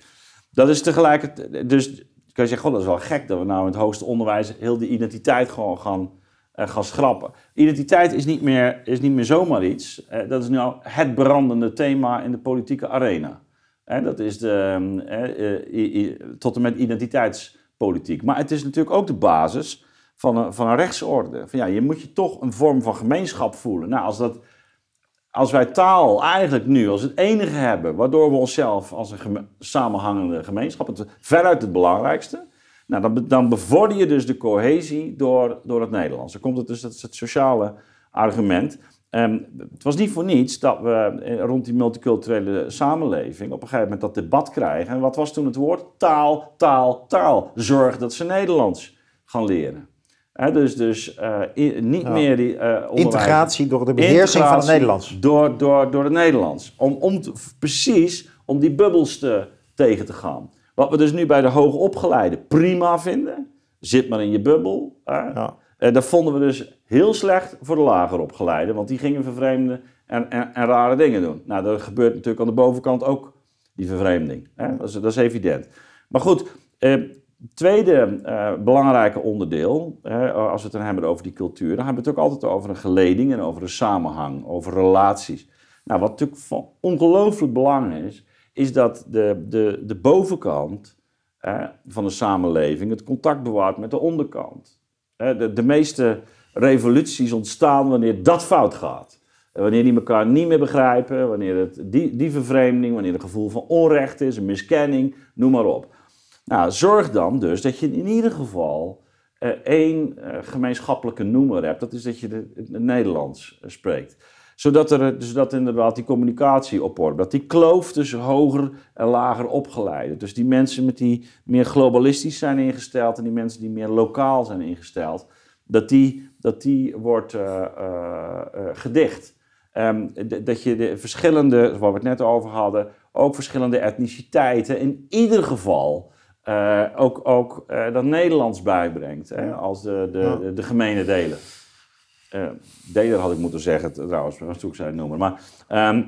Dat is tegelijkertijd. Dus kun je zeggen: god, dat is wel gek dat we nou in het hoogste onderwijs heel die identiteit gewoon gaan eh, gaan schrappen. Identiteit is niet meer, is niet meer zomaar iets. Eh, dat is nu al het brandende thema in de politieke arena. Eh, dat is de, ehm, tot en met identiteitspolitiek. Maar het is natuurlijk ook de basis van een, van een rechtsorde. Van ja, je moet je toch een vorm van gemeenschap voelen. Nou, als, dat, als wij taal eigenlijk nu als het enige hebben... waardoor we onszelf als een samenhangende gemeenschap... Het, veruit het belangrijkste nou, dan, dan bevorder je dus de cohesie door, door het Nederlands. Dan komt het dus, dat is het sociale argument. Ehm, het was niet voor niets dat we eh, rond die multiculturele samenleving op een gegeven moment dat debat krijgen. En wat was toen het woord? Taal, taal, taal. Zorg dat ze Nederlands gaan leren. dus dus eh, niet meer die eh, Integratie door de beheersing van het Nederlands. Door, door, door het Nederlands. Om, om precies om die bubbels te, tegen te gaan. Wat we dus nu bij de hoogopgeleide prima vinden, zit maar in je bubbel. Ja. Eh, dat vonden we dus heel slecht voor de lager opgeleiden, want die gingen vervreemden en, en, rare dingen doen. Nou, dat gebeurt natuurlijk aan de bovenkant ook, die vervreemding. Hè? Dat, is, dat, is, evident. Maar goed, eh, tweede eh, belangrijke onderdeel, hè, als we het dan hebben over die cultuur, dan hebben we het ook altijd over een geleding en over een samenhang, over relaties. Nou, wat natuurlijk van ongelooflijk belang is, is dat de, de, de bovenkant van de samenleving het contact bewaart met de onderkant. de, de, meeste revoluties ontstaan wanneer dat fout gaat. Wanneer die elkaar niet meer begrijpen, wanneer het, die, die vervreemding, wanneer het gevoel van onrecht is, een miskenning, noem maar op. Nou, zorg dan dus dat je in ieder geval eh, één eh, gemeenschappelijke noemer hebt. Dat is dat je het Nederlands eh, spreekt zodat, er, zodat inderdaad die communicatie opporpt. Dat die kloof tussen hoger en lager opgeleiden. Dus die mensen met die meer globalistisch zijn ingesteld en die mensen die meer lokaal zijn ingesteld, dat die, dat die wordt eh, eh, eh, gedicht. Ehm, dat je de verschillende, zoals we het net over hadden, ook verschillende etniciteiten in ieder geval ook, ook dat Nederlands bijbrengt hè, als de, de, ja. delen. Uh, Deder had ik moeten zeggen trouwens, zijn noemen. Maar, ehm,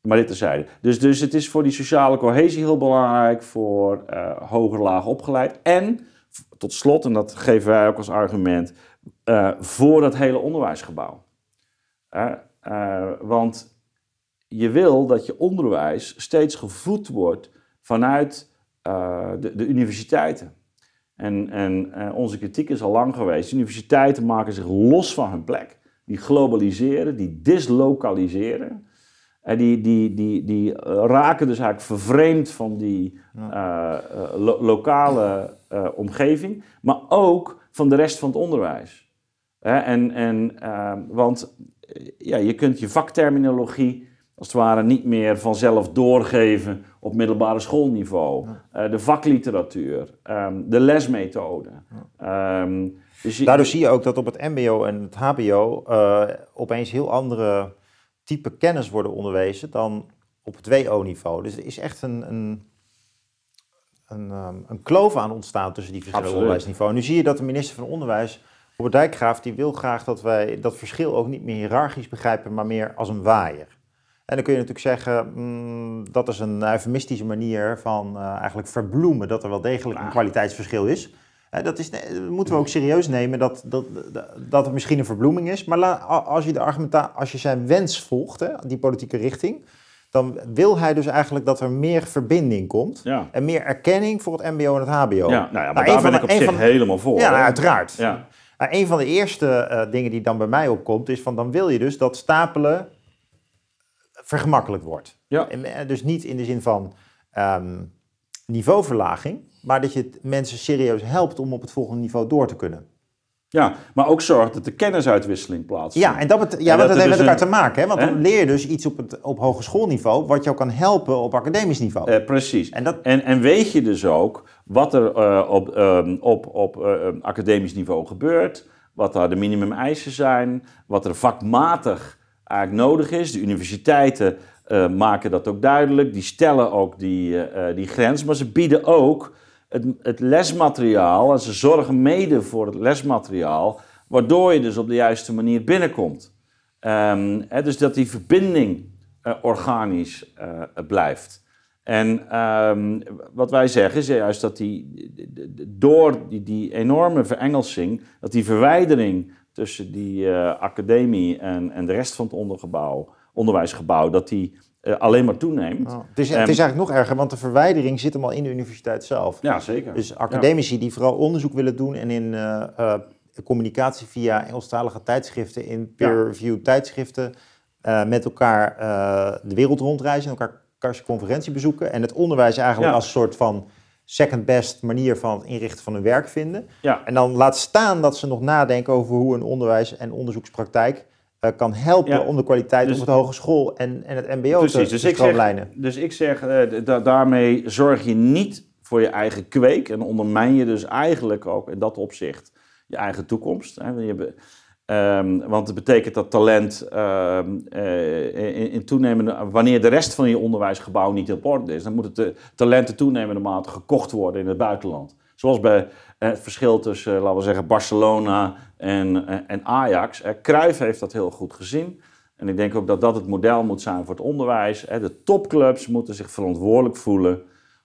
maar dit terzijde. Dus, dus het is voor die sociale cohesie heel belangrijk, voor uh, hoger laag opgeleid. En tot slot, en dat geven wij ook als argument, eh, voor dat hele onderwijsgebouw. want je wil dat je onderwijs steeds gevoed wordt vanuit de, de universiteiten. En, en eh, onze kritiek is al lang geweest. Universiteiten maken zich los van hun plek. Die globaliseren, die dislokaliseren. En die, die, die, die eh, raken dus eigenlijk vervreemd van die eh, lokale omgeving. Maar ook van de rest van het onderwijs. en, en, ehm, want ja, je kunt je vakterminologie als het ware niet meer vanzelf doorgeven op middelbare schoolniveau. Eh, de vakliteratuur, ehm, de lesmethode. Ehm, dus Daardoor zie je ook dat op het MBO en het HBO eh, opeens heel andere type kennis worden onderwezen dan op het WO-niveau. Dus er is echt een, een, een, ehm, een, kloof aan ontstaan tussen die verschillende onderwijsniveaus. Nu zie je dat de minister van Onderwijs, Robert Dijkgraaf, die wil graag dat wij dat verschil ook niet meer hiërarchisch begrijpen, maar meer als een waaier. En dan kun je natuurlijk zeggen, mm, dat is een eufemistische manier van eh, eigenlijk verbloemen dat er wel degelijk een kwaliteitsverschil is. Eh, dat, is, moeten we ook serieus nemen dat, dat, dat het misschien een verbloeming is. Maar als, je de argumenta als je zijn wens volgt, hè, die politieke richting, dan wil hij dus eigenlijk dat er meer verbinding komt. En meer erkenning voor het mbo en het hbo. Ja, nou maar daar ben ik op zich van, helemaal voor. Ja, nou uiteraard. Ja. een van de eerste eh, dingen die dan bij mij opkomt is van dan wil je dus dat stapelen vergemakkelijk wordt. Ja. Eh, dus niet in de zin van ehm, niveauverlaging, maar dat je mensen serieus helpt om op het volgende niveau door te kunnen. Ja, maar ook zorgt dat de kennisuitwisseling plaatsvindt. Ja, en dat, ja, dat, heeft dus met elkaar te maken. Hè? Want dan leer je dus iets op, het, op hogeschoolniveau wat jou kan helpen op academisch niveau. Eh, precies. En, en, weet je dus ook wat er eh, ehm, op, op, op eh, ehm, academisch niveau gebeurt, wat daar de minimumeisen zijn, wat er vakmatig eigenlijk nodig is. De universiteiten eh, maken dat ook duidelijk. Die stellen ook die, eh, eh, die grens, maar ze bieden ook het, het, lesmateriaal en ze zorgen mede voor het lesmateriaal, waardoor je dus op de juiste manier binnenkomt. Um, hè, dus dat die verbinding organisch blijft. En ehm, wat wij zeggen is juist dat die, door die, die enorme verengelsing, dat die verwijdering tussen die eh, academie en, en de rest van het ondergebouw, onderwijsgebouw, dat die eh, alleen maar toeneemt. Oh. het, ehm, is, eigenlijk nog erger, want de verwijdering zit hem al in de universiteit zelf. Ja, zeker. Dus academici die vooral onderzoek willen doen en in eh, communicatie via Engelstalige tijdschriften, in peer review tijdschriften, met elkaar de wereld rondreizen, elkaar conferentie bezoeken en het onderwijs eigenlijk als soort van second best manier van het inrichten van hun werk vinden. En dan laat staan dat ze nog nadenken over hoe een onderwijs- en onderzoekspraktijk eh, kan helpen om de kwaliteit dus op de hogeschool en, en het mbo te, te dus ik zeg, dus ik zeg, eh, daarmee zorg je niet voor je eigen kweek en ondermijn je dus eigenlijk ook in dat opzicht je eigen toekomst. Hè? Je, Ehm, want het betekent dat talent ehm, eh, in, in, toenemende, wanneer de rest van je onderwijsgebouw niet op orde is, dan moet het talenten toenemende mate gekocht worden in het buitenland. Zoals bij eh, het verschil tussen, eh, laten we zeggen, Barcelona en, en Ajax. Cruijff heeft dat heel goed gezien. En ik denk ook dat dat het model moet zijn voor het onderwijs. De topclubs moeten zich verantwoordelijk voelen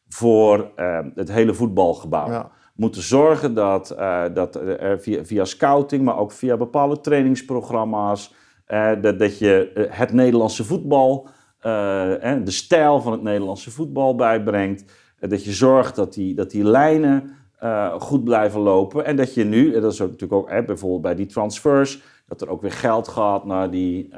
voor ehm, het hele voetbalgebouw. Ja moeten zorgen dat, eh, dat er via, via, scouting, maar ook via bepaalde trainingsprogramma's, eh, dat, dat je eh, het Nederlandse voetbal, de stijl van het Nederlandse voetbal bijbrengt. dat je zorgt dat die, dat die lijnen goed blijven lopen. En dat je nu, dat is ook natuurlijk ook bijvoorbeeld bij die transfers, dat er ook weer geld gaat naar die,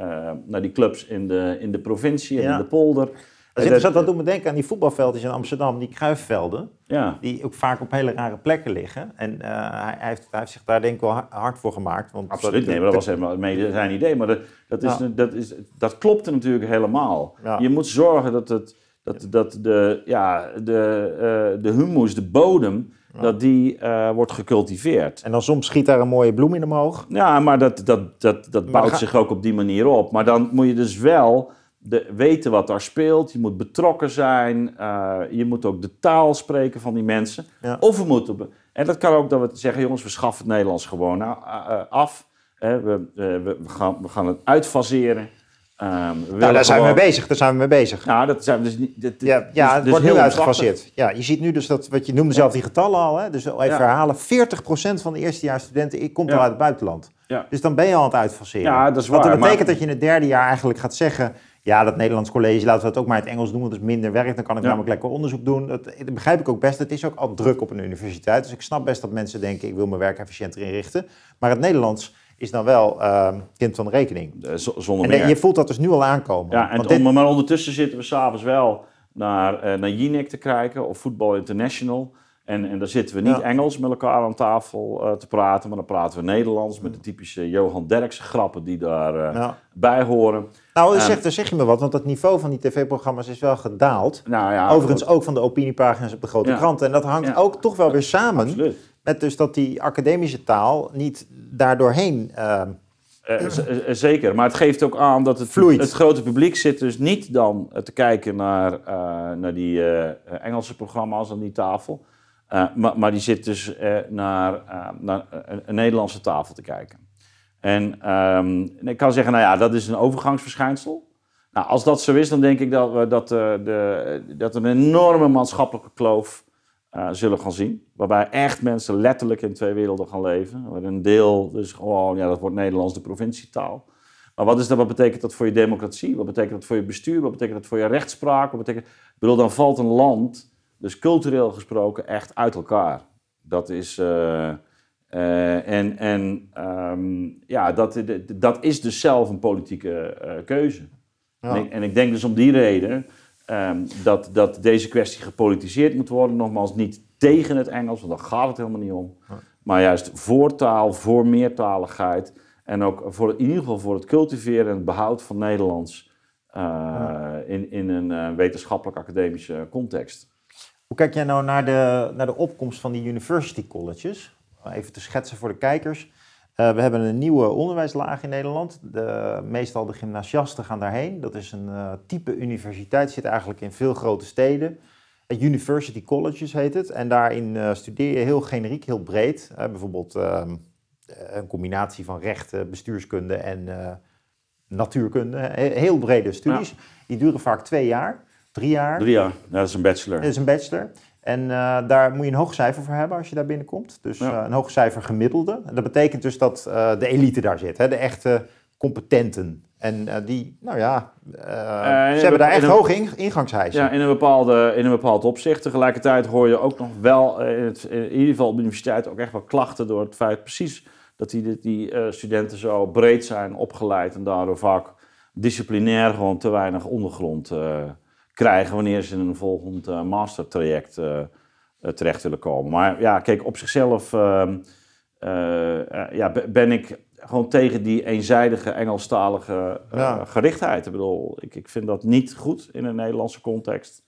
naar die clubs in de, in de provincie en in de polder. Dat is interessant, dat doet me denken aan die voetbalveldjes in Amsterdam, die kruifvelden. Ja. Die ook vaak op hele rare plekken liggen. En eh, hij, heeft, hij, heeft, zich daar denk ik wel hard voor gemaakt. Want Absoluut, nee, dat was helemaal mede zijn idee. Maar dat, dat, is, dat, is, dat klopte natuurlijk helemaal. Je moet zorgen dat, het, dat, dat de, ja, de, eh, de humus, de bodem, dat die eh, wordt gecultiveerd. En dan soms schiet daar een mooie bloem in omhoog. Ja, maar dat, dat, dat, dat bouwt zich ook op die manier op. Maar dan moet je dus wel weten wat daar speelt. Je moet betrokken zijn. Eh, je moet ook de taal spreken van die mensen. Of we moeten. En dat kan ook dat we zeggen: jongens, we schaffen het Nederlands gewoon nou, eh, eh, af. we, we, gaan, we gaan het uitfaseren. Ehm, nou, daar zijn we mee bezig. Daar zijn we mee bezig. Nou, dat zijn we dus niet. Dat, ja, dus, ja, wordt heel uitgefaseerd. Ja, je ziet nu dus dat, wat je noemde zelf die getallen al, hè? dus even ja. herhalen: 40% van de eerstejaarsstudenten komt al uit het buitenland. Dus dan ben je al aan het uitfaseren. Ja, dat is dat betekent dat je in het derde jaar eigenlijk gaat zeggen: ja, dat Nederlands college, laten we dat ook maar in het Engels doen, want dat is minder werk. Dan kan ik namelijk lekker onderzoek doen. Dat, begrijp ik ook best. Het is ook al druk op een universiteit. Dus ik snap best dat mensen denken, ik wil mijn werk efficiënter inrichten. Maar het Nederlands is dan wel ehm, kind van de rekening. zonder en, meer. je voelt dat dus nu al aankomen. Ja, maar ondertussen zitten we s'avonds wel naar, uh, naar Jinek te kijken of Football International. En, en daar zitten we niet Engels met elkaar aan tafel eh, te praten, maar dan praten we Nederlands met de typische Johan Derksen grappen die daarbij eh, bij horen. Nou, ehm, dan zeg je me wat, want het niveau van die tv-programma's is wel gedaald. Nou ja, Overigens ook van de opiniepagina's op de grote kranten. En dat hangt ook toch wel weer samen met dus dat die academische taal niet daardoorheen... Uh, ehm, eh, eh, zeker, maar het geeft ook aan dat het, Vloeit. het grote publiek zit dus niet dan eh, te kijken naar, naar die Engelse programma's aan die tafel. Maar, maar, die zit dus naar, ehm, naar een Nederlandse tafel te kijken. Ehm, en, ik kan zeggen, nou ja, dat is een overgangsverschijnsel. Nou, als dat zo is, dan denk ik dat we, dat, eh, de, dat een enorme maatschappelijke kloof eh, zullen gaan zien. Waarbij echt mensen letterlijk in twee werelden gaan leven. Waar een deel, dus gewoon, ja, dat wordt Nederlands de provincietaal. Maar wat, is dat, wat betekent dat voor je democratie? Wat betekent dat voor je bestuur? Wat betekent dat voor je rechtspraak? Wat betekent, ik bedoel, dan valt een land, dus cultureel gesproken, echt uit elkaar. Dat is. Eh, eh, en en ehm, ja, dat, dat is dus zelf een politieke eh, keuze. En, ik, en, ik, denk dus om die reden ehm, dat, dat deze kwestie gepolitiseerd moet worden. Nogmaals, niet tegen het Engels, want daar gaat het helemaal niet om. Maar juist voor taal, voor meertaligheid. En ook voor, in ieder geval voor het cultiveren en het behoud van Nederlands eh, in, in een wetenschappelijk-academische context. Hoe kijk jij nou naar de, naar de opkomst van die university colleges? even te schetsen voor de kijkers. Eh, we hebben een nieuwe onderwijslaag in Nederland. De, meestal de gymnasiasten gaan daarheen. Dat is een eh, type universiteit, zit eigenlijk in veel grote steden. Eh, university Colleges heet het. En daarin uh, studeer je heel generiek, heel breed. bijvoorbeeld ehm, een combinatie van rechten, bestuurskunde en natuurkunde. Heel brede studies. Die duren vaak twee jaar, drie jaar. Drie jaar, dat is een bachelor. Dat is een bachelor. En eh, daar moet je een hoog cijfer voor hebben als je daar binnenkomt. Dus eh, een hoog cijfer gemiddelde. dat betekent dus dat eh, de elite daar zit, hè? de echte competenten. En die, nou ja, ze hebben daar echt een, hoge in, Ja, in een, bepaalde, in een bepaald opzicht. Tegelijkertijd hoor je ook nog wel, in, ieder geval op de universiteit, ook echt wel klachten door het feit precies dat die, die studenten zo breed zijn opgeleid en daardoor vaak disciplinair gewoon te weinig ondergrond hebben krijgen wanneer ze in een volgend eh, mastertraject eh, eh, terecht willen komen. Maar ja, kijk, op zichzelf ehm, ja, ben ik gewoon tegen die eenzijdige Engelstalige gerichtheid. Ik bedoel, ik, ik vind dat niet goed in een Nederlandse context.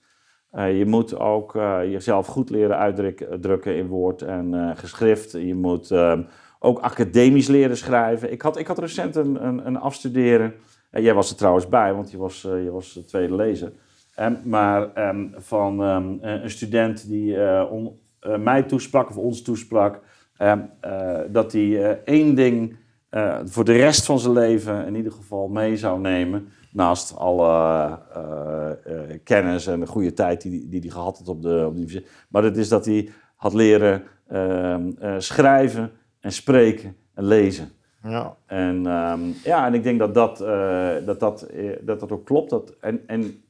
je moet ook jezelf goed leren uitdrukken in woord en geschrift. Je moet ehm, ook academisch leren schrijven. Ik had, ik had recent een, een, een afstuderen. En jij was er trouwens bij, want je was, je was tweede lezer. Ehm, maar ehm, van ehm, eh, een student die eh, eh, mij toesprak of ons toesprak, dat hij één ding voor de rest van zijn leven in ieder geval mee zou nemen. Naast alle kennis en de goede tijd die hij die, die gehad had op de op die, Maar dat is dat hij had leren schrijven en spreken en lezen. Ja. En, ja, en ik denk dat dat, dat, dat, dat, ook klopt. Dat, en, en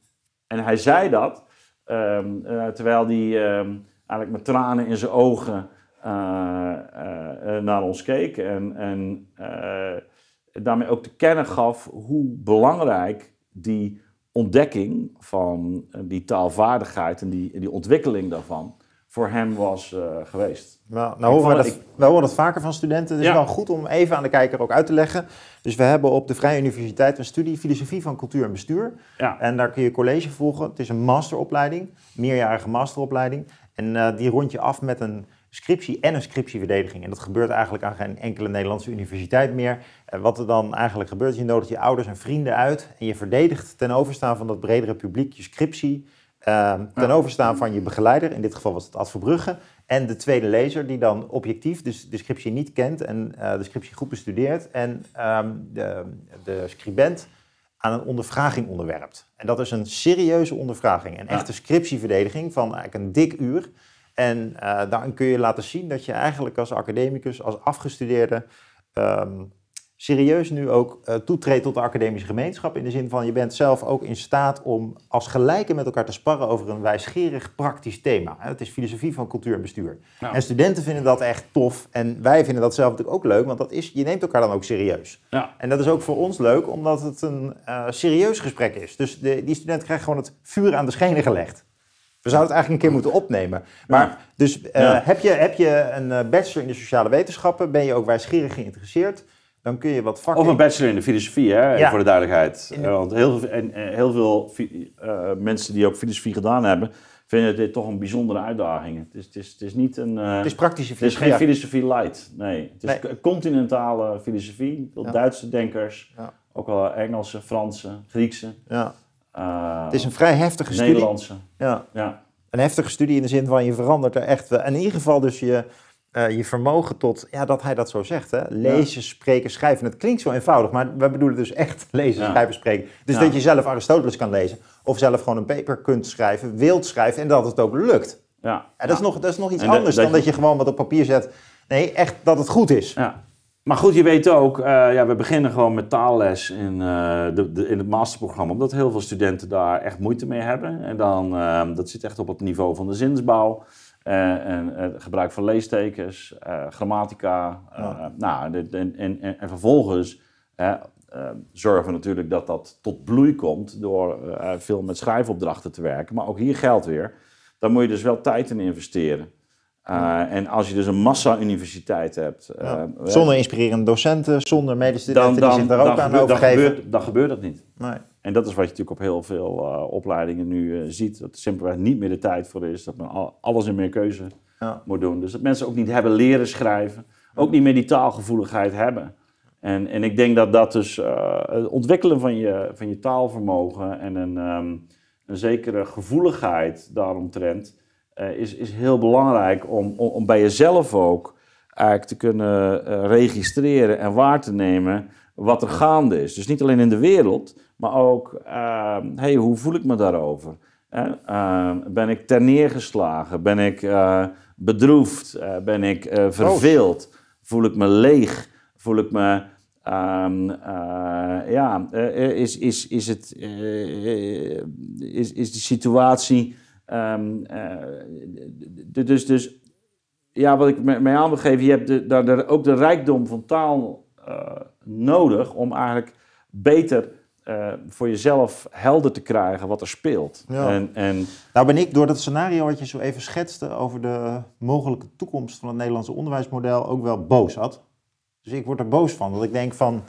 en hij zei dat ehm, eh, terwijl hij ehm, eigenlijk met tranen in zijn ogen eh, eh, naar ons keek. En, en daarmee ook te kennen gaf hoe belangrijk die ontdekking van die taalvaardigheid en die, die ontwikkeling daarvan voor hem was eh, geweest. Nou, nou horen we, dat, nou horen dat vaker van studenten. Het is wel goed om even aan de kijker ook uit te leggen. Dus we hebben op de Vrije Universiteit een studie Filosofie van Cultuur en Bestuur. Ja. En daar kun je college volgen. Het is een masteropleiding, meerjarige masteropleiding. En eh, die rond je af met een scriptie en een scriptieverdediging. En dat gebeurt eigenlijk aan geen enkele Nederlandse universiteit meer. wat er dan eigenlijk gebeurt, je nodigt je ouders en vrienden uit... en je verdedigt ten overstaan van dat bredere publiek je scriptie Ehm, ten overstaan van je begeleider, in dit geval was het Ad Verbrugge, en de tweede lezer die dan objectief dus de scriptie niet kent en eh, de scriptie goed bestudeert en ehm, de, de, scribent aan een ondervraging onderwerpt. En dat is een serieuze ondervraging, een echte scriptieverdediging van eigenlijk een dik uur. En uh, kun je laten zien dat je eigenlijk als academicus, als afgestudeerde, ehm, serieus nu ook eh, toetreedt tot de academische gemeenschap. In de zin van je bent zelf ook in staat om als gelijken met elkaar te sparren over een wijsgerig praktisch thema. Het is filosofie van cultuur en bestuur. Nou. En studenten vinden dat echt tof. En wij vinden dat zelf natuurlijk ook leuk, want dat is, je neemt elkaar dan ook serieus. Ja. En dat is ook voor ons leuk, omdat het een eh, serieus gesprek is. Dus de, die student krijgt gewoon het vuur aan de schenen gelegd. We zouden het eigenlijk een keer moeten opnemen. Maar dus eh, heb, je, heb je een bachelor in de sociale wetenschappen, ben je ook wijsgerig geïnteresseerd? dan kun je wat vakken... Of een bachelor in de filosofie, hè, voor de duidelijkheid. Eh, want heel veel, en, eh, heel veel eh, mensen die ook filosofie gedaan hebben, vinden dit toch een bijzondere uitdaging. Het is, het is, het is niet een... het is praktische filosofie. Het is geen filosofie light, nee. Het is continentale filosofie. Duitse denkers, ook wel Engelse, Franse, Griekse. Ja. het is een vrij heftige studie. Nederlandse. Ja. ja. Een heftige studie in de zin van je verandert er echt wel. In ieder geval dus je eh, je vermogen tot, ja, dat hij dat zo zegt, hè? lezen, spreken, schrijven. Het klinkt zo eenvoudig, maar we bedoelen dus echt lezen, schrijven, spreken. Dus dat je zelf Aristoteles kan lezen, of zelf gewoon een paper kunt schrijven, wilt schrijven en dat het ook lukt. Ja. dat, Is nog, dat is nog iets anders dan dat je... gewoon wat op papier zet. Nee, echt dat het goed is. Ja. Maar goed, je weet ook, eh, ja, we beginnen gewoon met taalles in, eh, de, in het masterprogramma, omdat heel veel studenten daar echt moeite mee hebben. En dan, dat zit echt op het niveau van de zinsbouw. Eh, en het eh, gebruik van leestekens, eh, grammatica. nou, en, en, en, vervolgens zorgen we natuurlijk dat dat tot bloei komt door veel met schrijfopdrachten te werken. Maar ook hier geldt weer, daar moet je dus wel tijd in investeren. En als je dus een massa-universiteit hebt... Zonder inspirerende docenten, zonder medestudenten die zich daar ook aan overgeven... Dan gebeurt, dan gebeurt dat niet. Nee. En dat is wat je natuurlijk op heel veel eh, opleidingen nu eh, ziet. Dat er simpelweg niet meer de tijd voor is. Dat men alles in meer keuze moet doen. Dus dat mensen ook niet hebben leren schrijven. Ook niet meer die taalgevoeligheid hebben. En, en ik denk dat dat dus eh, het ontwikkelen van je, van je taalvermogen en een, ehm, een zekere gevoeligheid daaromtrent is, is heel belangrijk om, om, om, bij jezelf ook eigenlijk te kunnen registreren en waar te nemen wat er gaande is. Dus niet alleen in de wereld, maar ook, uh, hey, hoe voel ik me daarover? Ehm, ben ik terneergeslagen? Ben ik eh, bedroefd? Eh, ben ik eh, oh. verveeld? Voel ik me leeg? Voel ik me... Ehm, ja, is, is, is, het, is, is de situatie... dus, dus ja, wat ik mij aan wil geven, je hebt de, daar, ook de rijkdom van taal nodig om eigenlijk beter eh, voor jezelf helder te krijgen wat er speelt. En, en... Nou ben ik door dat scenario wat je zo even schetste over de mogelijke toekomst van het Nederlandse onderwijsmodel ook wel boos had. Dus ik word er boos van, dat ik denk van,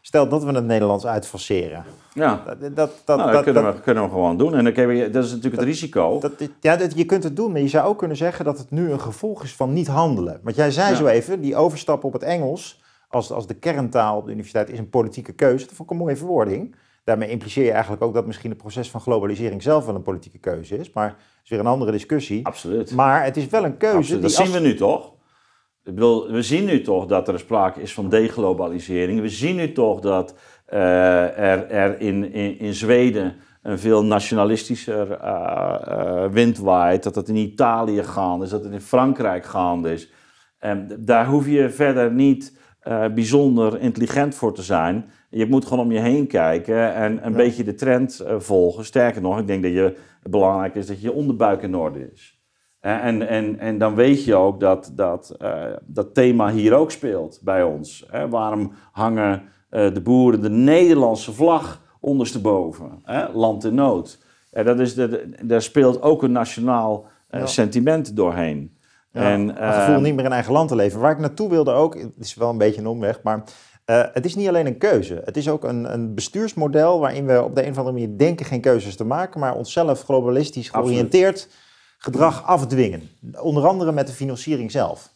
stel dat we het Nederlands uitfaceren. Ja, dat, dat, dat, dat nou, kunnen, we, kunnen we gewoon doen. En dan je, dat is natuurlijk het risico. ja, je kunt het doen, maar je zou ook kunnen zeggen dat het nu een gevolg is van niet handelen. Want jij zei zo even, die overstap op het Engels als, als de kerntaal op de universiteit is een politieke keuze. Dat vond ik een mooie verwoording. Daarmee impliceer je eigenlijk ook dat misschien het proces van globalisering zelf wel een politieke keuze is. Maar dat is weer een andere discussie. Absoluut. Maar het is wel een keuze. Die dat zien we nu toch? Ik bedoel, we zien nu toch dat er sprake is van deglobalisering. We zien nu toch dat eh, er, er in, in, in Zweden een veel nationalistischer eh, eh, wind waait. Dat dat in Italië gaande is, dat het in Frankrijk gaande is. En ehm, daar hoef je verder niet eh, bijzonder intelligent voor te zijn. Je moet gewoon om je heen kijken en een beetje de trend eh, volgen. Sterker nog, ik denk dat je, het belangrijk is dat je, onderbuik in orde is. Eh, en, en, en dan weet je ook dat dat, dat thema hier ook speelt bij ons. Hè? Waarom hangen de boeren de Nederlandse vlag ondersteboven? Hè? Land in nood. En dat is de, daar speelt ook een nationaal sentiment doorheen het gevoel ehm, niet meer in eigen land te leven. Waar ik naartoe wilde ook, het is wel een beetje een omweg, maar eh, het is niet alleen een keuze. Het is ook een, een, bestuursmodel waarin we op de een of andere manier denken geen keuzes te maken, maar onszelf globalistisch georiënteerd gedrag afdwingen. Onder andere met de financiering zelf.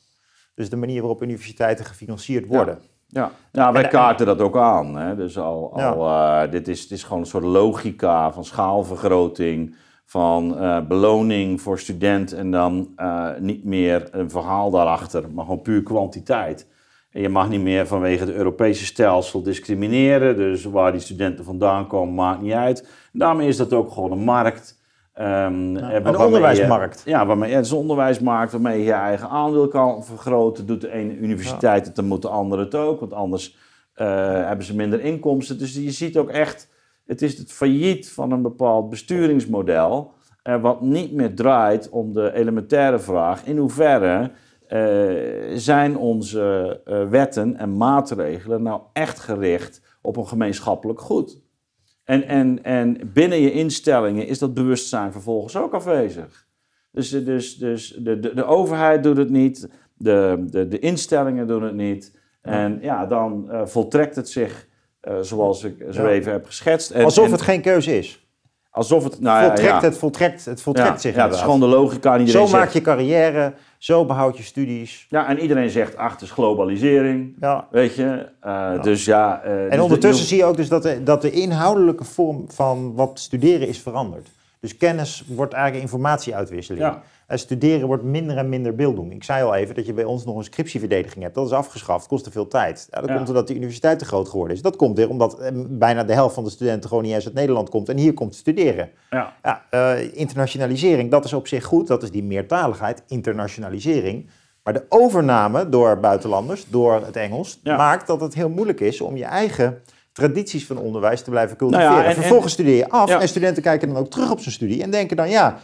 Dus de manier waarop universiteiten gefinancierd worden. Ja, ja. wij kaarten dat ook aan. Hè? Dus al, al eh, dit is, het is gewoon een soort logica van schaalvergroting van eh, beloning voor student en dan eh, niet meer een verhaal daarachter, maar gewoon puur kwantiteit. En je mag niet meer vanwege het Europese stelsel discrimineren, dus waar die studenten vandaan komen maakt niet uit. daarmee is dat ook gewoon een markt. Um, een onderwijsmarkt. ja, waarmee, het is een onderwijsmarkt waarmee je je eigen aandeel kan vergroten. Doet de ene universiteit het, dan moet de andere het ook, want anders hebben ze minder inkomsten. Dus je ziet ook echt het is het failliet van een bepaald besturingsmodel, er eh, wat niet meer draait om de elementaire vraag in hoeverre eh, zijn onze eh, wetten en maatregelen nou echt gericht op een gemeenschappelijk goed. En, en, en binnen je instellingen is dat bewustzijn vervolgens ook afwezig. Dus, dus, dus de, de, overheid doet het niet, de, de, de instellingen doen het niet. En ja, dan voltrekt het zich eh, zoals ik zo even heb geschetst. En, Alsof het geen keuze is. Alsof het, nou, voltrekt, ja, ja. het voltrekt, het voltrekt zich Ja, dat is gewoon de logica. zo maak je carrière, zo behoud je studies. Ja, en iedereen zegt, ach, het globalisering. Ja. Weet je, eh, dus ja... Eh, en dus ondertussen zie je ook dus dat de, dat de inhoudelijke vorm van wat studeren is veranderd. Dus kennis wordt eigenlijk informatieuitwisseling. Ja. En eh, studeren wordt minder en minder beelddoen. Ik zei al even dat je bij ons nog een scriptieverdediging hebt. Dat is afgeschaft, kost te veel tijd. Ja, dat komt omdat de universiteit te groot geworden is. Dat komt weer omdat eh, bijna de helft van de studenten gewoon niet eens uit Nederland komt en hier komt studeren. Ja. Uh, internationalisering, dat is op zich goed. Dat is die meertaligheid, internationalisering. Maar de overname door buitenlanders, door het Engels, maakt dat het heel moeilijk is om je eigen tradities van onderwijs te blijven nou cultiveren. ja, en, Vervolgens studeer je af en studenten kijken dan ook terug op zijn studie en denken dan ja,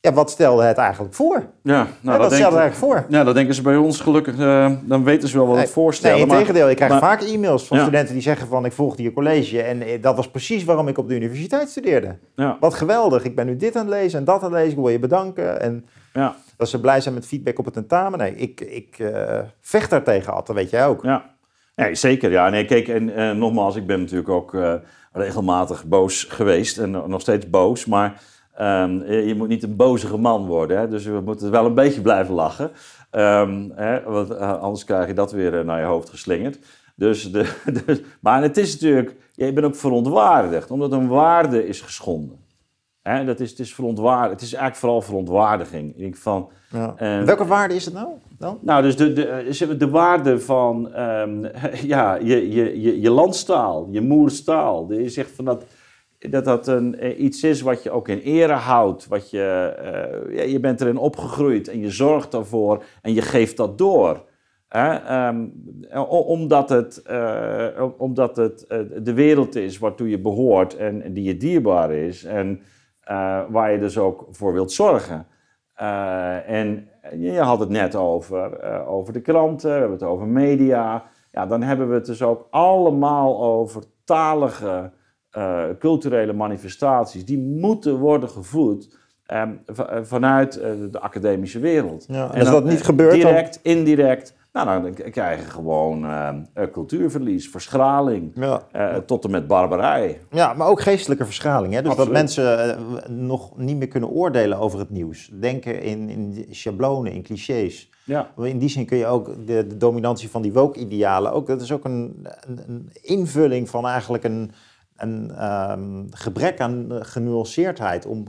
ja wat stelde het eigenlijk voor? Ja, nou, dat, stelde het eigenlijk voor. Ja, dat denken ze bij ons gelukkig, eh, dan weten ze wel wat nee, het voorstelt. Nee, in tegendeel, ik krijg vaak e-mails van studenten die zeggen van ik volgde je college en eh, dat was precies waarom ik op de universiteit studeerde. Ja. Wat geweldig, ik ben nu dit aan het lezen en dat aan het lezen, ik wil je bedanken. En, Dat ze blij zijn met feedback op het tentamen. Nee, ik, ik uh, vecht daartegen altijd, weet jij ook. Ja, Nee, zeker. Ja, nee, kijk, en eh, nogmaals, ik ben natuurlijk ook eh, regelmatig boos geweest en eh, nog steeds boos. Maar ehm, je moet niet een bozige man worden. Hè? Dus we moeten wel een beetje blijven lachen. Ehm, hè? Want anders krijg je dat weer naar je hoofd geslingerd. Dus, de, dus maar het is natuurlijk, je bent ook verontwaardigd, omdat een waarde is geschonden. Hè? Dat is, het, is verontwaardigd, het is eigenlijk vooral verontwaardiging. Ik denk van, ja. Ehm, Welke waarde is het nou? Dan? Nou, dus de, de, eh, de waarde van ehm, ja, je, je, je, je, landstaal, je moerstaal. Je zegt van dat dat, dat een, eh, iets is wat je ook in ere houdt. Wat je, eh, ja, je bent erin opgegroeid en je zorgt ervoor en je geeft dat door. Hè? Ehm, omdat het, omdat het de wereld is waartoe je behoort en die je dierbaar is. En waar je dus ook voor wilt zorgen. Eh, en je had het net over, eh, over de kranten, we hebben het over media. Ja, dan hebben we het dus ook allemaal over talige eh, culturele manifestaties. Die moeten worden gevoed um, vanuit de academische wereld. Ja, en, als dat niet gebeurt... Direct, indirect, nou, dan krijgen je gewoon uh, cultuurverlies, verschraling, eh, tot en met barbarij. Ja, maar ook geestelijke verschraling. Hè? Dus dat mensen eh, nog niet meer kunnen oordelen over het nieuws. Denken in, in schablonen, in clichés. Ja. In die zin kun je ook de, dominantie van die woke-idealen... Ook, dat is ook een, een, invulling van eigenlijk een, een ehm, gebrek aan eh, genuanceerdheid, om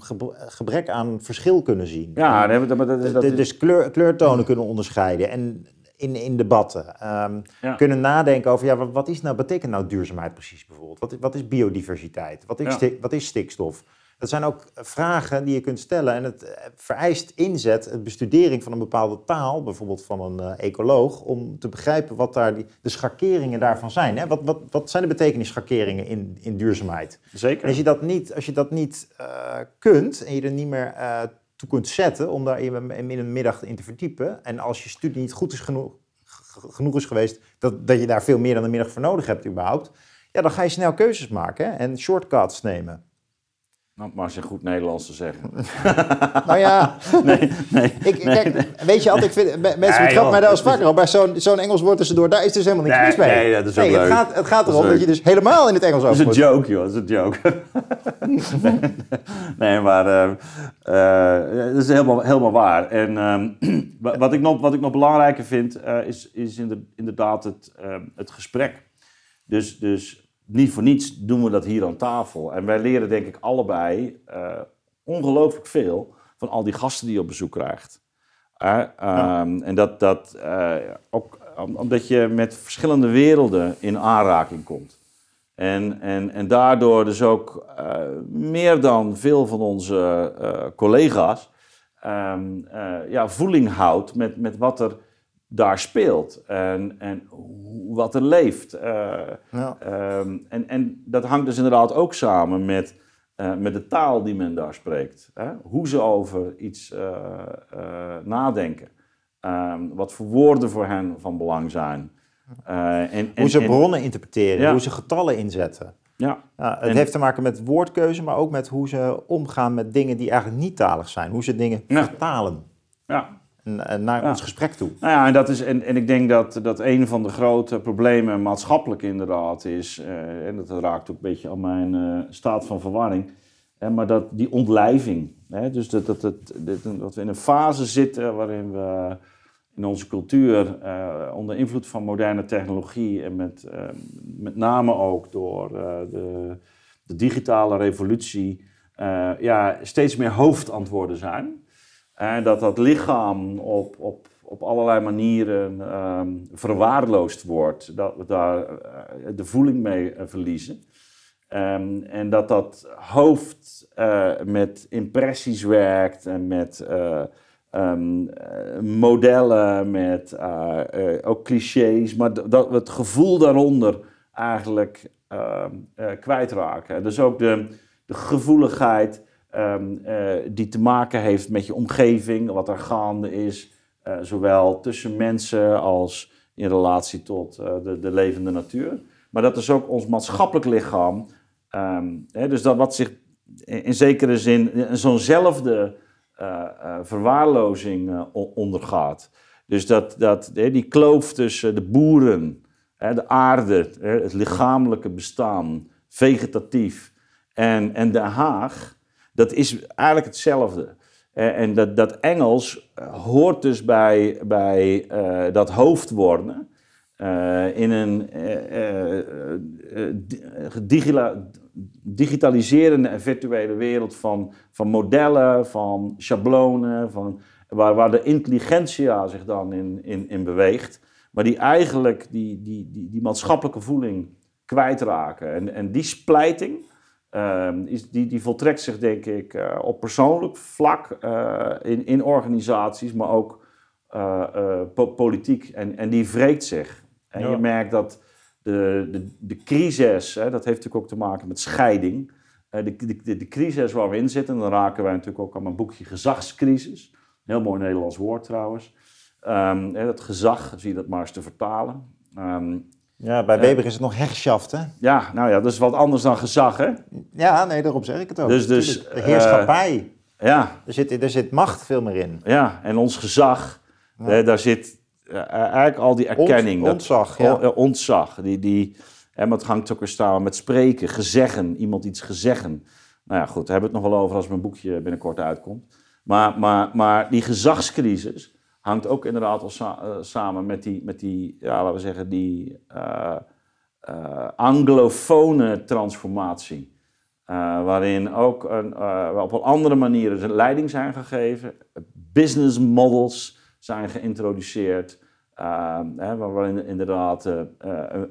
gebrek aan verschil kunnen zien. Ja, nee, maar dat, is, dat Dus kleur, kleurtonen kunnen onderscheiden. En in, in debatten. Ehm, kunnen nadenken over, ja, wat, is nou, betekent nou duurzaamheid precies bijvoorbeeld? Wat, wat is biodiversiteit? Wat is, wat is stikstof? Dat zijn ook eh, vragen die je kunt stellen en het eh, vereist inzet, het bestudering van een bepaalde taal, bijvoorbeeld van een eh, ecoloog, om te begrijpen wat daar die, de schakeringen daarvan zijn. Hè? Wat, wat, wat zijn de schakeringen in, in duurzaamheid? Zeker. als je dat niet, als je dat niet kunt en je er niet meer toe kunt zetten om daar in, in een middag in te verdiepen. En als je studie niet goed is genoeg, is geweest, dat, dat je daar veel meer dan een middag voor nodig hebt überhaupt, ja, dan ga je snel keuzes maken hè, en shortcuts nemen. Nou, maar als je goed Nederlands te zeggen. nou ja, nee, nee, ik, weet je altijd, vind, mensen nee, mij daar als vaker op. Bij zo'n zo'n Engels woord tussendoor, daar is dus helemaal niks mis mee. Nee, dat is leuk. Het gaat, het gaat erom dat, je dus helemaal in het Engels over Dat is een joke, joh. Dat is een joke. nee, maar eh, eh, dat is helemaal, helemaal waar. En ehm, wat, ik nog, wat ik nog belangrijker vind, uh, is, is inderdaad het, ehm, het gesprek. Dus, dus niet voor niets doen we dat hier aan tafel. En wij leren denk ik allebei eh, ongelooflijk veel van al die gasten die je op bezoek krijgt. Eh, ehm, en dat, dat eh, ook omdat je met verschillende werelden in aanraking komt. En, en, en daardoor dus ook meer dan veel van onze collega's ehm, ja, voeling houdt met, met wat er daar speelt en, en wat er leeft. Eh, ehm, en, en dat hangt dus inderdaad ook samen met, eh, met de taal die men daar spreekt. Hè? Hoe ze over iets eh, nadenken. Ehm, wat voor woorden voor hen van belang zijn. En, hoe ze bronnen interpreteren, hoe ze getallen inzetten. Ja. ja het heeft te maken met woordkeuze, maar ook met hoe ze omgaan met dingen die eigenlijk niet talig zijn. Hoe ze dingen vertalen. Ja, naar ons gesprek toe. Nou ja, en, dat is, en, en ik denk dat, dat een van de grote problemen maatschappelijk inderdaad is, eh, en dat raakt ook een beetje aan mijn eh, staat van verwarring, hè, maar dat die ontlijving. Hè, dus dat, dat, dat, we in een fase zitten waarin we in onze cultuur eh, onder invloed van moderne technologie en met, met name ook door de, de, digitale revolutie ja, steeds meer hoofdantwoorden zijn. En dat dat lichaam op, op, op allerlei manieren um, verwaarloosd wordt. Dat we daar eh, de voeling mee eh, verliezen. Ehm, en dat dat hoofd eh, met impressies werkt en met ehm, modellen, met ook clichés, maar dat we het gevoel daaronder eigenlijk kwijtraken. Dus ook de, de gevoeligheid Ehm, eh, die te maken heeft met je omgeving, wat er gaande is, eh, zowel tussen mensen als in relatie tot eh, de, de, levende natuur. Maar dat is ook ons maatschappelijk lichaam. Ehm, hè, dus dat wat zich in, zekere zin zo'nzelfde verwaarlozing ondergaat. Dus dat, dat, die kloof tussen de boeren, de aarde, het lichamelijke bestaan, vegetatief en, en de Haag dat is eigenlijk hetzelfde. Eh, en dat, dat Engels eh, hoort dus bij, bij eh, dat hoofdworden. in een uh, digitaliserende en virtuele wereld van, van modellen, van schablonen, van, waar, waar de intelligentia zich dan in, in, in beweegt. Maar die eigenlijk die, die, die, die maatschappelijke voeling kwijtraken. En, en die splijting, Ehm, is, die, die voltrekt zich denk ik eh, op persoonlijk vlak eh, in, in organisaties, maar ook eh, politiek. En, en die wreekt zich. En je merkt dat de, de, de crisis, hè, dat heeft natuurlijk ook te maken met scheiding. De, de, de, crisis waar we in zitten, dan raken wij natuurlijk ook aan mijn boekje gezagscrisis. Heel mooi Nederlands woord trouwens. Ehm, hè, dat gezag, zie je dat maar eens te vertalen. Ehm, ja, bij Weber is het nog hegschaft, hè? Ja, nou ja, dat is wat anders dan gezag, hè? Ja, nee, daarop zeg ik het ook. Dus, dus de heerschappij. Eh, ja. Er zit, er zit macht veel meer in. Ja, en ons gezag, daar zit eh, eigenlijk al die erkenning ontzag, op. Ontzag, ja. Eh, ontzag, die... die en wat hangt ook weer samen met spreken, gezeggen, iemand iets gezeggen. Nou ja, goed, daar hebben we het nog wel over als mijn boekje binnenkort uitkomt. Maar, maar, maar die gezagscrisis, hangt ook inderdaad al eh, samen met die, met die ja, laten we zeggen, die eh, eh, anglofone transformatie. waarin ook een, op een andere manier leiding zijn gegeven, business models zijn geïntroduceerd. Hè, waarin inderdaad een,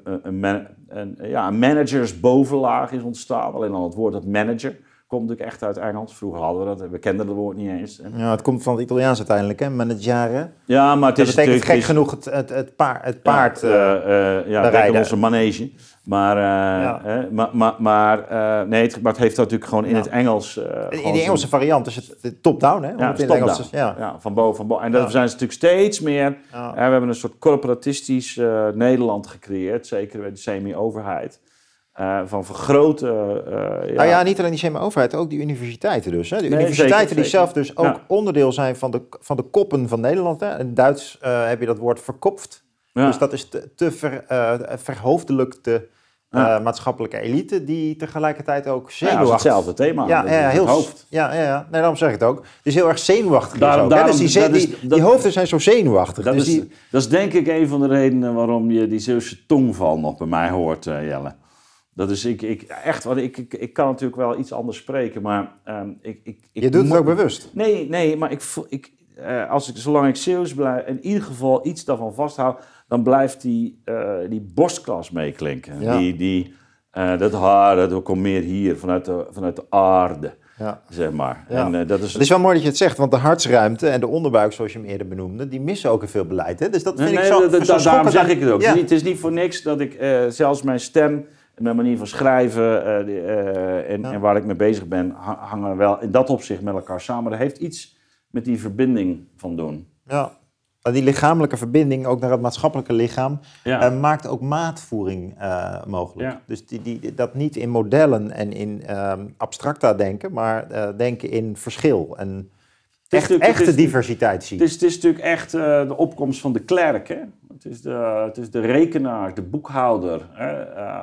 een, een, ja, een managersbovenlaag is ontstaan. Alleen al het woord dat manager komt natuurlijk echt uit Engeland. Vroeger hadden we dat, we kenden het woord niet eens. Ja, het komt van het Italiaans uiteindelijk, hè? jaren. Ja, maar het is dat gek genoeg het, het, het, paard, het paard eh, eh, ja, uh, onze manege. Maar, eh, maar, maar, nee, het, maar het heeft dat natuurlijk gewoon in het Engels. in de Engelse variant is het top-down, hè? ja, ja. van boven, van boven. En daar zijn ze natuurlijk steeds meer. we hebben een soort corporatistisch Nederland gecreëerd, zeker bij de semi-overheid. Eh, van vergroten. Eh, eh, nou ja. Nou ja, niet alleen die semi-overheid, ook die universiteiten dus. Hè? De universiteiten die zelf dus ook onderdeel zijn van de, van de koppen van Nederland. Hè? In Duits heb je dat woord verkopft. Dus dat is te, te ver, verhoofdelijk de maatschappelijke elite, die tegelijkertijd ook zenuwachtig... Ja, hetzelfde thema. Ja, heel, hoofd. Ja, ja, ja. Nee, daarom zeg ik het ook. Dus heel erg zenuwachtig daarom, dus die, hoofden zijn zo zenuwachtig. Dat, dus is, dat is denk ik een van de redenen waarom je die Zeeuwse tongval nog bij mij hoort, Jelle. Dat is, ik, ik, echt, ik, ik, ik kan natuurlijk wel iets anders spreken, maar ehm, ik, ik, ik, Je doet het ook bewust? Nee, nee maar ik, ik, eh, als ik, zolang ik serieus blijf, in ieder geval iets daarvan vasthoud, dan blijft die, eh, die borstklas meeklinken. Die, die, eh, dat haar, dat komt meer hier, vanuit de, vanuit de aarde. Ja. Zeg maar. En, dat is... Het is wel mooi dat je het zegt, want de hartsruimte en de onderbuik, zoals je hem eerder benoemde, die missen ook een veel beleid. Hè? Dus dat vind nee, ik nee, zo, Daarom zeg ik het ook. Het, is niet, voor niks dat ik zelfs mijn stem mijn manier van schrijven eh, eh, en, en, waar ik mee bezig ben, hangen wel in dat opzicht met elkaar samen. Dat heeft iets met die verbinding van doen. Ja, die lichamelijke verbinding ook naar het maatschappelijke lichaam eh, maakt ook maatvoering mogelijk. Dus die, die, dat niet in modellen en in ehm, abstracta denken, maar denken in verschil. En echt, echte diversiteit zien. Het is, is natuurlijk echt eh, de opkomst van de klerk. Hè? Het, is de, het is de rekenaar, de boekhouder hè? Eh,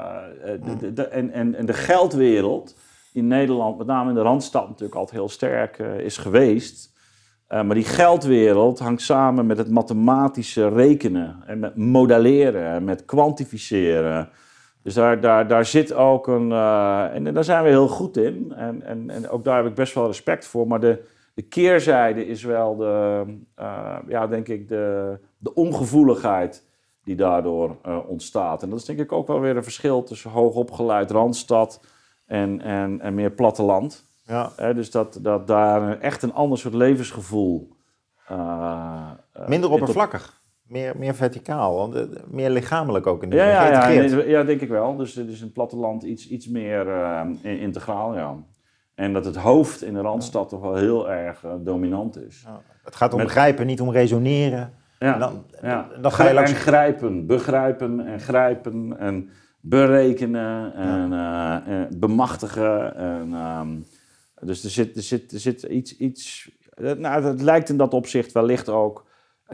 eh, de, de, en, en, en de geldwereld. in Nederland, met name in de Randstad, natuurlijk altijd heel sterk is geweest. maar die geldwereld hangt samen met het mathematische rekenen. En met modelleren, en met kwantificeren. Dus daar, daar, daar zit ook een. en daar zijn we heel goed in. En, en, en ook daar heb ik best wel respect voor. Maar de, de keerzijde is wel de, eh, ja, denk ik, de, de ongevoeligheid die daardoor eh, ontstaat. En dat is denk ik ook wel weer een verschil tussen hoogopgeleid Randstad en, en, en meer platteland. Ja. dus dat, dat daar echt een ander soort levensgevoel. Eh, Minder oppervlakkig. Meer, meer verticaal, meer lichamelijk ook in de ja, ja, ja, ja, denk ik wel. Dus het is dus in het platteland iets, iets meer integraal, ja. En dat het hoofd in de Randstad toch wel heel erg eh, dominant is. Het gaat om Met... begrijpen, niet om resoneren. Ja, dan, dan, ga je langs... En grijpen, begrijpen en grijpen en berekenen en, eh, eh, bemachtigen. En, ehm, dus er zit, er zit, er zit iets... iets nou, het lijkt in dat opzicht wellicht ook...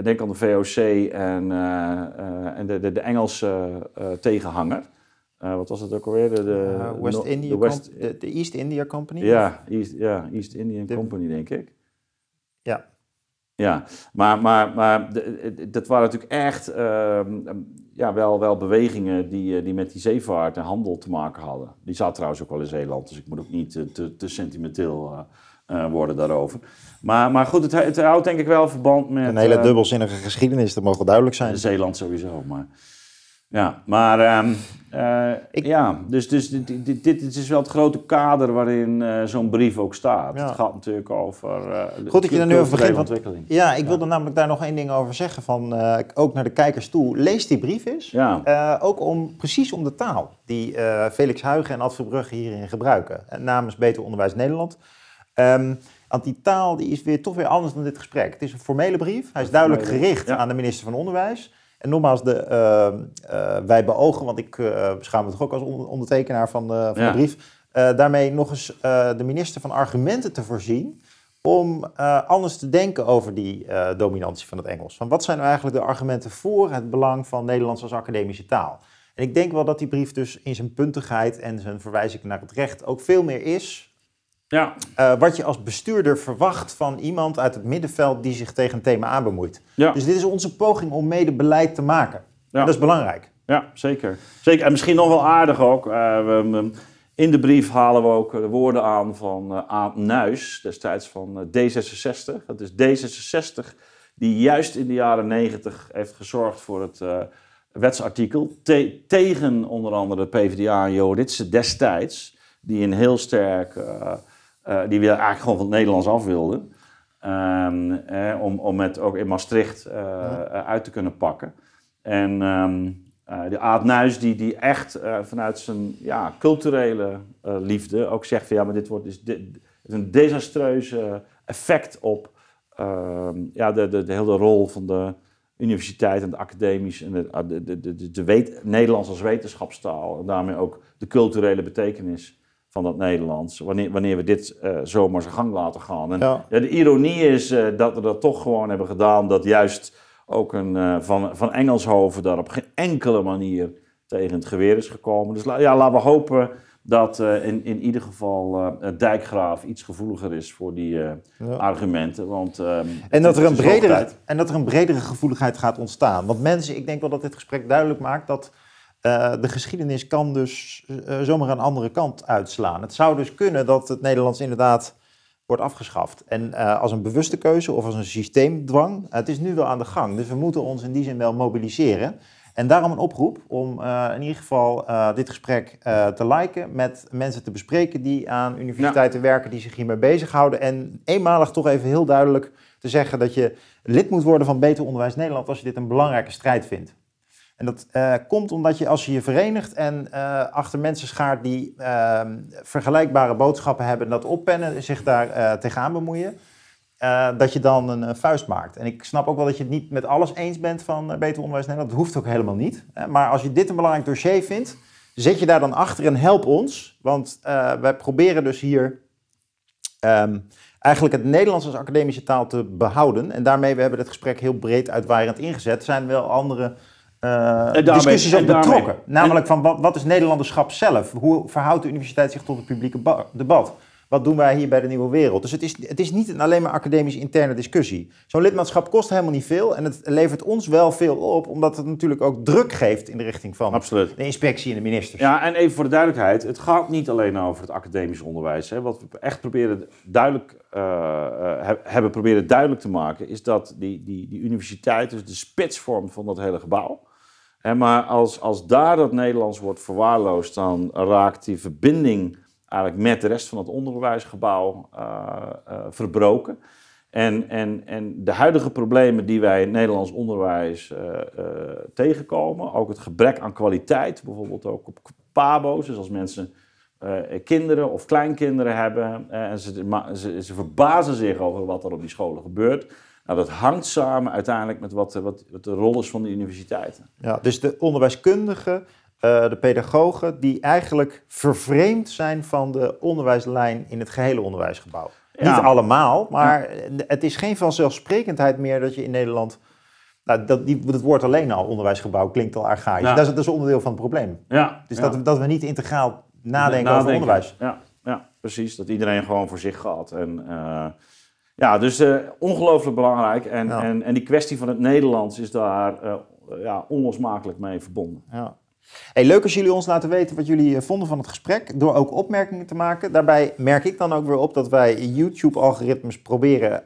Denk aan de VOC en, en de, de, de Engelse tegenhanger. Eh, wat was het ook alweer? De, de West India de, East India Company? Ja, East, ja, East Indian Company, denk ik. Ja. Ja, maar, maar, maar dat waren natuurlijk echt ehm, ja, wel, wel bewegingen die, eh, die met die zeevaart en handel te maken hadden. Die zat trouwens ook wel in Zeeland, dus ik moet ook niet te, te sentimenteel eh, worden daarover. Maar, maar goed, het, het, houdt denk ik wel verband met... Een hele dubbelzinnige geschiedenis, dat mogen duidelijk zijn. Zeeland sowieso, maar... Ja, maar ehm, eh, ja, dus, dus dit, dit, dit, is wel het grote kader waarin eh, zo'n brief ook staat. Het gaat natuurlijk over. Uh, Goed dat je daar nu over begint. Want, ja, ik wilde namelijk daar nog één ding over zeggen. Van, ook naar de kijkers toe. Lees die brief eens. ook om, precies om de taal die Felix Huigen en Ad Bruggen hierin gebruiken. Namens Beter Onderwijs Nederland. Um, want die taal die is weer, toch weer anders dan dit gesprek. Het is een formele brief. Hij is duidelijk gericht aan de minister van Onderwijs. En nogmaals, de, uh, uh, wij beogen, want ik beschouw eh, me toch ook als ondertekenaar van, de, eh, van de brief, daarmee nog eens de minister van argumenten te voorzien om anders te denken over die dominantie van het Engels. Van wat zijn nou eigenlijk de argumenten voor het belang van Nederlands als academische taal? En ik denk wel dat die brief dus in zijn puntigheid en zijn verwijzing naar het recht ook veel meer is ja. Eh, wat je als bestuurder verwacht van iemand uit het middenveld die zich tegen een thema aanbemoeit. Dus dit is onze poging om mede beleid te maken. dat is belangrijk. Ja, zeker. zeker. En misschien nog wel aardig ook. Eh, we, in de brief halen we ook de woorden aan van uh, Nuis, destijds van D66. Dat is D66 die juist in de jaren 90 heeft gezorgd voor het wetsartikel. tegen onder andere PvdA en Joditsen destijds. Die een heel sterk eh, die weer eigenlijk gewoon van het Nederlands af wilden. Ehm, om, om het ook in Maastricht eh, uit te kunnen pakken. En ehm, eh, de Aad Nuis, die, die echt vanuit zijn ja, culturele liefde ook zegt van ja, maar dit wordt dus dit, een desastreuze effect op ehm, ja, de, de, de, hele rol van de universiteit en de academisch en ah, de, de, de, de weet, Nederlands als wetenschapstaal. En daarmee ook de culturele betekenis van dat Nederlands. Wanneer, wanneer we dit uh, zomaar zijn gang laten gaan. En, ja. de ironie is eh, dat we dat toch gewoon hebben gedaan. Dat juist ook een, eh, van, van Engelshoven daar op geen enkele manier tegen het geweer is gekomen. Dus ja, laten we hopen dat in, in ieder geval Dijkgraaf iets gevoeliger is voor die argumenten. Want, ehm, en, dat er een bredere, en dat er een bredere gevoeligheid gaat ontstaan. Want mensen, ik denk wel dat dit gesprek duidelijk maakt dat eh, de geschiedenis kan dus eh, zomaar een andere kant uitslaan. Het zou dus kunnen dat het Nederlands inderdaad wordt afgeschaft. En eh, als een bewuste keuze of als een systeemdwang, het is nu wel aan de gang. Dus we moeten ons in die zin wel mobiliseren. En daarom een oproep om in ieder geval dit gesprek te liken, met mensen te bespreken die aan universiteiten werken, die zich hiermee bezighouden. En eenmalig toch even heel duidelijk te zeggen dat je lid moet worden van Beter Onderwijs Nederland als je dit een belangrijke strijd vindt. En dat eh, komt omdat je als je je verenigt en eh, achter mensen schaart die ehm, vergelijkbare boodschappen hebben, dat oppennen, zich daar eh, tegenaan bemoeien, dat je dan een vuist maakt. En ik snap ook wel dat je het niet met alles eens bent van Beter Onderwijs Nederland. Dat hoeft ook helemaal niet. Hè? Maar als je dit een belangrijk dossier vindt, zet je daar dan achter en help ons. Want wij proberen dus hier ehm, eigenlijk het Nederlands als academische taal te behouden. En daarmee, we hebben het gesprek heel breed uitwaaiend ingezet. Er zijn wel andere eh, discussies ook betrokken. Namelijk van wat, wat is Nederlanderschap zelf? Hoe verhoudt de universiteit zich tot het publieke debat? wat doen wij hier bij de Nieuwe Wereld? Dus het is, het is niet alleen maar academisch interne discussie. Zo'n lidmaatschap kost helemaal niet veel en het levert ons wel veel op, omdat het natuurlijk ook druk geeft in de richting van de inspectie en de ministers. Ja, en even voor de duidelijkheid, het gaat niet alleen over het academisch onderwijs. Hè. Wat we echt proberen duidelijk, eh, eh, hebben proberen duidelijk te maken, is dat die, die, die universiteit dus de spits vormt van dat hele gebouw maar als, als daar dat Nederlands wordt verwaarloosd, dan raakt die verbinding eigenlijk met de rest van het onderwijsgebouw eh, eh, verbroken. En, en, en de huidige problemen die wij in het Nederlands onderwijs eh, tegenkomen, ook het gebrek aan kwaliteit, bijvoorbeeld ook op PABO's, dus als mensen kinderen of kleinkinderen hebben en ze, ze, ze verbazen zich over wat er op die scholen gebeurt nou, dat hangt samen uiteindelijk met wat, eh, wat, wat de rol is van de universiteiten. Ja, dus de onderwijskundigen, eh, de pedagogen, die eigenlijk vervreemd zijn van de onderwijslijn in het gehele onderwijsgebouw. Niet allemaal, maar het is geen vanzelfsprekendheid meer dat je in Nederland. Nou, dat, die, het woord alleen al, onderwijsgebouw, klinkt al archaïs. Dat, is, dat, is, onderdeel van het probleem. Ja, dus Dat, dat we niet integraal nadenken, over onderwijs. Ja, ja, precies. Dat iedereen gewoon voor zich gaat. En eh, ja, dus eh, ongelooflijk belangrijk. En, en, en die kwestie van het Nederlands is daar eh, ja, onlosmakelijk mee verbonden. Ja. Hey, leuk als jullie ons laten weten wat jullie eh, vonden van het gesprek, door ook opmerkingen te maken. Daarbij merk ik dan ook weer op dat wij YouTube-algoritmes proberen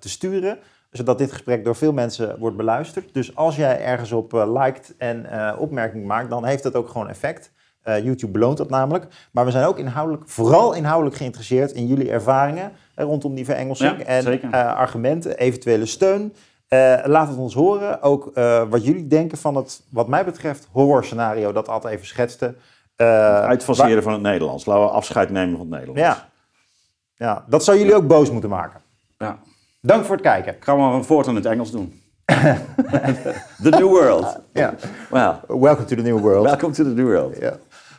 te sturen, zodat dit gesprek door veel mensen wordt beluisterd. Dus als jij ergens op liked en opmerkingen maakt, dan heeft dat ook gewoon effect. YouTube beloont dat namelijk. Maar we zijn ook inhoudelijk, vooral inhoudelijk geïnteresseerd in jullie ervaringen rondom die verengelsing. Ja, en eh, argumenten, eventuele steun. Eh, laat het ons horen. Ook eh, wat jullie denken van het, wat mij betreft, horrorscenario dat altijd even schetste. Uh, Uitfaseren van het Nederlands. Laten we afscheid nemen van het Nederlands. Ja, ja dat zou jullie ook boos moeten maken. Ja. Dank voor het kijken. Ik ga maar een voort in het Engels doen. the New World. Welkom Yeah. Welcome to the New World. Welcome to the New World.